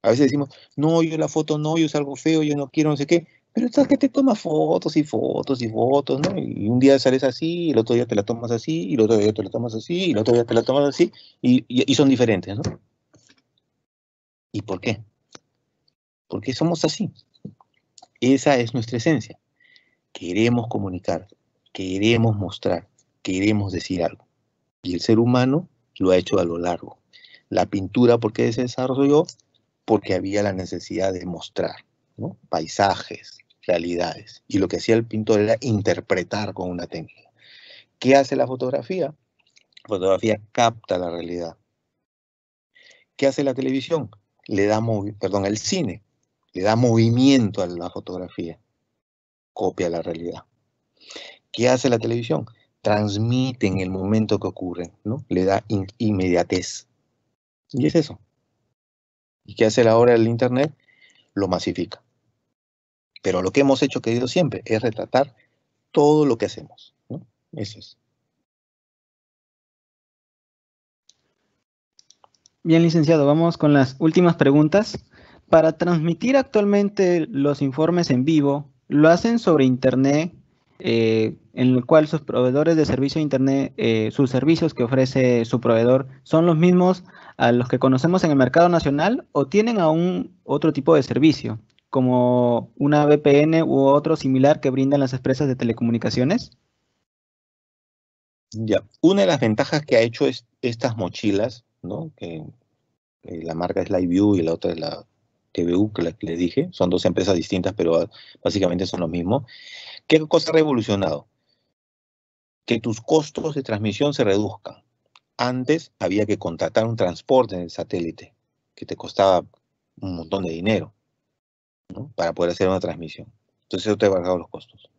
A veces decimos, no, yo la foto no, yo es algo feo, yo no quiero, no sé qué. Pero estás que te tomas fotos y fotos y fotos, ¿no? Y un día sales así, y el otro día te la tomas así, y el otro día te la tomas así, y el otro día te la tomas así, y, y son diferentes, ¿no? ¿Y por qué? Porque somos así. Esa es nuestra esencia. Queremos comunicar, queremos mostrar, queremos decir algo. Y el ser humano lo ha hecho a lo largo. La pintura, ¿por qué se desarrolló? porque había la necesidad de mostrar paisajes, realidades. Y lo que hacía el pintor era interpretar con una técnica. ¿Qué hace la fotografía? La fotografía capta la realidad. ¿Qué hace la televisión? Le da perdón, el cine le da movimiento a la fotografía, copia la realidad. ¿Qué hace la televisión? Transmite en el momento que ocurre, ¿no? Le da inmediatez. Y es eso. ¿Y qué hace ahora el Internet? Lo masifica. Pero lo que hemos hecho, querido, siempre es retratar todo lo que hacemos. Eso es. Bien, licenciado, vamos con las últimas preguntas. Para transmitir actualmente los informes en vivo, ¿lo hacen sobre Internet eh, en el cual sus proveedores de servicio de Internet, eh, sus servicios que ofrece su proveedor, son los mismos a los que conocemos en el mercado nacional o tienen aún otro tipo de servicio, como una VPN u otro similar que brindan las empresas de telecomunicaciones? Ya, una de las ventajas que ha hecho es estas mochilas, ¿no? Que la marca es LiveView y la otra es la TVU, que, le que les dije, son dos empresas distintas, pero ah, básicamente son lo mismo ¿Qué cosa ha revolucionado? Que tus costos de transmisión se reduzcan. Antes había que contratar un transporte en el satélite, que te costaba un montón de dinero para poder hacer una transmisión. Entonces eso te ha bajado los costos.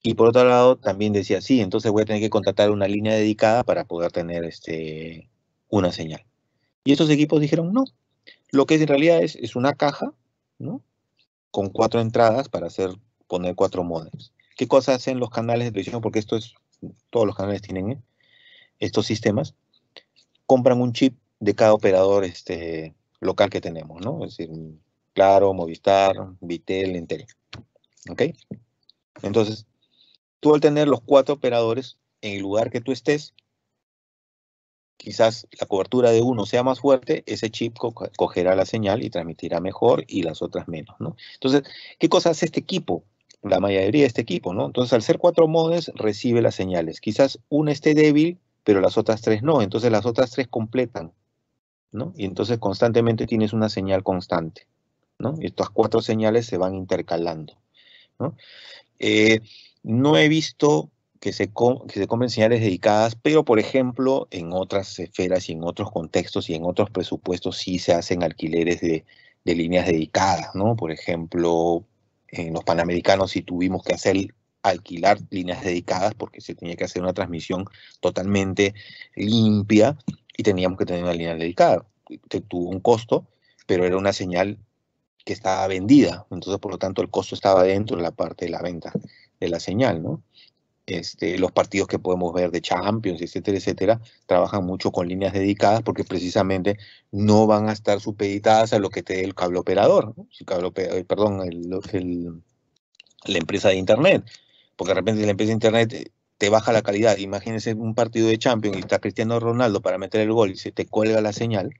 Y por otro lado, también decía, sí, entonces voy a tener que contratar una línea dedicada para poder tener este, una señal. Y estos equipos dijeron, no, lo que es en realidad es, es una caja, ¿no? Con cuatro entradas para hacer poner cuatro modems. ¿Qué cosas hacen los canales de televisión? Porque esto es, todos los canales tienen ¿eh? estos sistemas. Compran un chip de cada operador este, local que tenemos, ¿no? Es decir, Claro, Movistar, Vitel, Intel. ¿Ok? Entonces, tú al tener los cuatro operadores en el lugar que tú estés, quizás la cobertura de uno sea más fuerte, ese chip cogerá la señal y transmitirá mejor y las otras menos, ¿no? Entonces, ¿qué cosa hace este equipo? la mayoría de este equipo, ¿no? Entonces, al ser cuatro modes, recibe las señales. Quizás una esté débil, pero las otras tres no. Entonces, las otras tres completan, ¿no? Y entonces, constantemente tienes una señal constante, ¿no? Y estas cuatro señales se van intercalando, ¿no? Eh, no he visto que se, que se señales dedicadas, pero por ejemplo, en otras esferas y en otros contextos y en otros presupuestos sí se hacen alquileres de, de líneas dedicadas, ¿no? Por ejemplo, en eh, los Panamericanos sí tuvimos que hacer alquilar líneas dedicadas porque se tenía que hacer una transmisión totalmente limpia y teníamos que tener una línea dedicada. Te tuvo un costo, pero era una señal que estaba vendida, entonces por lo tanto el costo estaba dentro de la parte de la venta de la señal, ¿no? Este, los partidos que podemos ver de Champions, etcétera, etcétera, trabajan mucho con líneas dedicadas porque precisamente no van a estar supeditadas a lo que te dé el cable operador, eh, perdón, la empresa de Internet, porque de repente la empresa de Internet eh, te baja la calidad. Imagínense un partido de Champions y está Cristiano Ronaldo para meter el gol y se te cuelga la señal.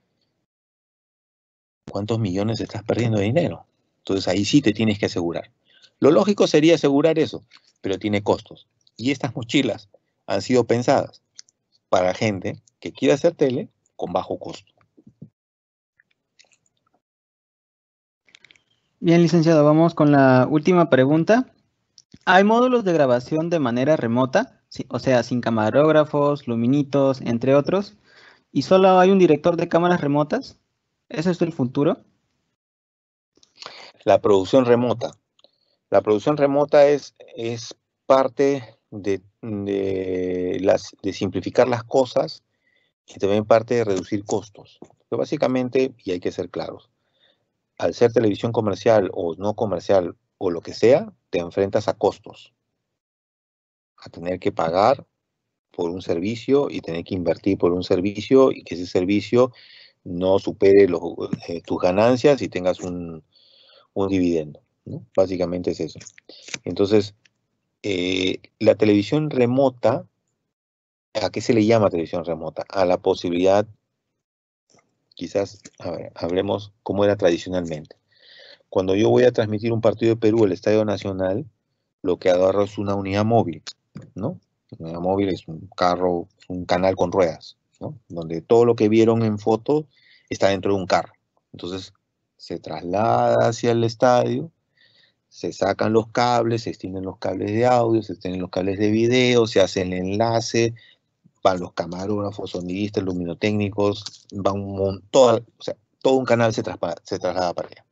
¿Cuántos millones estás perdiendo de dinero? Entonces ahí sí te tienes que asegurar. Lo lógico sería asegurar eso, pero tiene costos. Y estas mochilas han sido pensadas para gente que quiere hacer tele con bajo costo. Bien, licenciado, vamos con la última pregunta. ¿Hay módulos de grabación de manera remota? o sea, sin camarógrafos, luminitos, entre otros. ¿Y solo hay un director de cámaras remotas? ¿Eso es el futuro? La producción remota. La producción remota es, es parte de, simplificar las cosas y también parte de reducir costos. Pero básicamente, y hay que ser claros, al ser televisión comercial o no comercial o lo que sea, te enfrentas a costos. A tener que pagar por un servicio y tener que invertir por un servicio y que ese servicio no supere eh, tus ganancias y tengas un, dividendo. Básicamente es eso. Entonces, eh, la televisión remota, ¿a qué se le llama televisión remota? A la posibilidad, quizás, hablemos cómo era tradicionalmente. Cuando yo voy a transmitir un partido de Perú el Estadio Nacional, lo que agarro es una unidad móvil, ¿no? Una unidad móvil es un carro, un canal con ruedas, ¿no? Donde todo lo que vieron en foto está dentro de un carro. Entonces, se traslada hacia el estadio, se sacan los cables, se extienden los cables de audio, se extienden los cables de video, se hace el enlace, van los camarógrafos, sonidistas, luminotécnicos, va un montón, sea, todo un canal se, traslada para allá.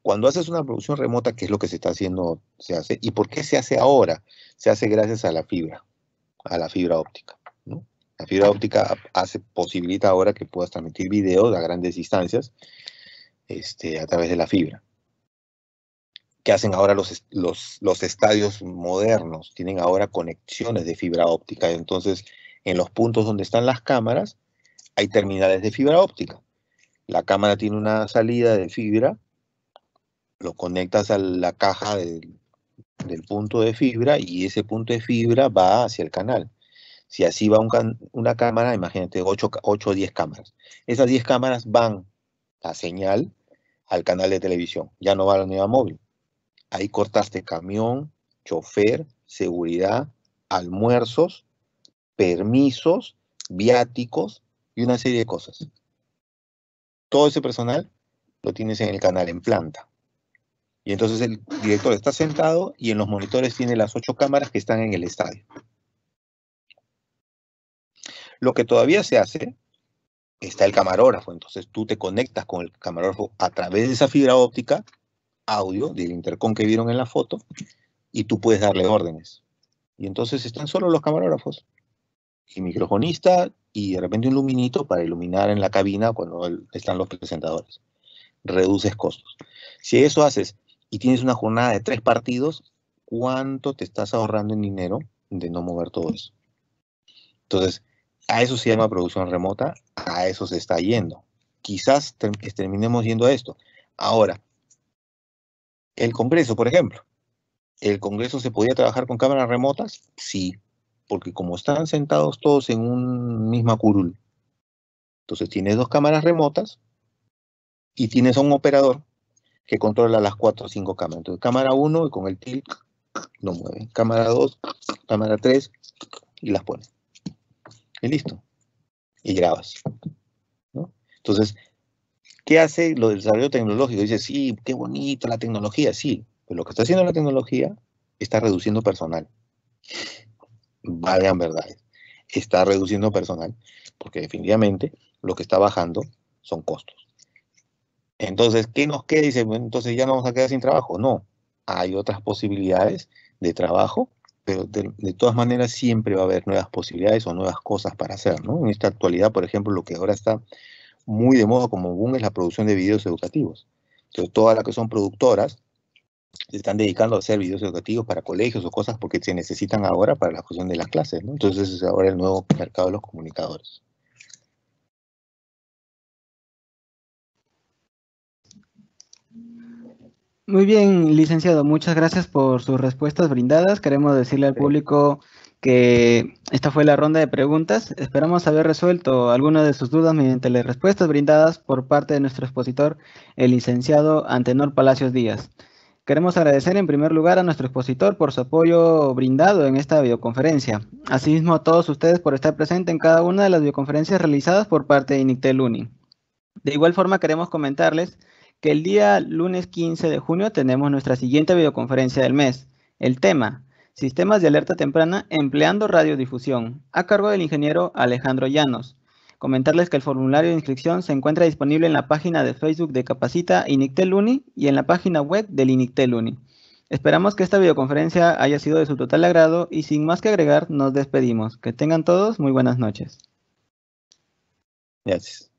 Cuando haces una producción remota, ¿qué es lo que se está haciendo, se hace, ¿y por qué se hace ahora? Se hace gracias a la fibra, a la fibra óptica. La fibra óptica hace, posibilita ahora que puedas transmitir video a grandes distancias este, a través de la fibra que hacen ahora los, los, estadios modernos, tienen ahora conexiones de fibra óptica. Entonces, en los puntos donde están las cámaras, hay terminales de fibra óptica. La cámara tiene una salida de fibra, lo conectas a la caja del, punto de fibra y ese punto de fibra va hacia el canal. Si así va una cámara, imagínate 8, o 10 cámaras. Esas 10 cámaras van a señal al canal de televisión, ya no va a la nueva móvil Ahí cortaste camión, chofer, seguridad, almuerzos, permisos, viáticos y una serie de cosas. Todo ese personal lo tienes en el canal en planta. Y entonces el director está sentado y en los monitores tiene las ocho cámaras que están en el estadio. Lo que todavía se hace, está el camarógrafo. Entonces tú te conectas con el camarógrafo a través de esa fibra óptica audio del intercom que vieron en la foto y tú puedes darle órdenes. Y entonces están solo los camarógrafos y microfonista y de repente un luminito para iluminar en la cabina cuando están los presentadores. Reduces costos. Si eso haces y tienes una jornada de tres partidos, ¿cuánto te estás ahorrando en dinero de no mover todo eso? Entonces, a eso se llama producción remota, a eso se está yendo. Quizás terminemos yendo a esto. Ahora, el Congreso, por ejemplo. ¿El Congreso se podía trabajar con cámaras remotas? Sí, porque como están sentados todos en un misma curul. Entonces tienes dos cámaras remotas y tienes un operador que controla las cuatro o cinco cámaras. Entonces cámara uno y con el tilt no mueve. Cámara dos, cámara tres y las pone. Y listo. Y grabas. ¿no? Entonces ¿Qué hace lo del desarrollo tecnológico? Dice, sí, qué bonito la tecnología, sí, pero lo que está haciendo la tecnología está reduciendo personal. vayan verdades, está reduciendo personal, porque definitivamente lo que está bajando son costos. Entonces, ¿qué nos queda? Dice, entonces ya no vamos a quedar sin trabajo. No, hay otras posibilidades de trabajo, pero de, todas maneras siempre va a haber nuevas posibilidades o nuevas cosas para hacer, En esta actualidad, por ejemplo, lo que ahora está muy de moda como boom es la producción de videos educativos. Entonces, todas las que son productoras se están dedicando a hacer videos educativos para colegios o cosas porque se necesitan ahora para la cuestión de las clases, Entonces, es ahora el nuevo mercado de los comunicadores. Muy bien, licenciado, muchas gracias por sus respuestas brindadas. Queremos decirle al público esta fue la ronda de preguntas. Esperamos haber resuelto algunas de sus dudas mediante las respuestas brindadas por parte de nuestro expositor, el licenciado Antenor Palacios Díaz. Queremos agradecer en primer lugar a nuestro expositor por su apoyo brindado en esta videoconferencia. Asimismo a todos ustedes por estar presentes en cada una de las videoconferencias realizadas por parte de Inictel Uni. De igual forma queremos comentarles que el día lunes 15 de junio tenemos nuestra siguiente videoconferencia del mes. El tema, Sistemas de alerta temprana empleando radiodifusión, a cargo del ingeniero Alejandro Llanos. Comentarles que el formulario de inscripción se encuentra disponible en la página de Facebook de Capacita Inicteluni y en la página web del Inicteluni. Esperamos que esta videoconferencia haya sido de su total agrado y sin más que agregar, nos despedimos. Que tengan todos muy buenas noches. Gracias.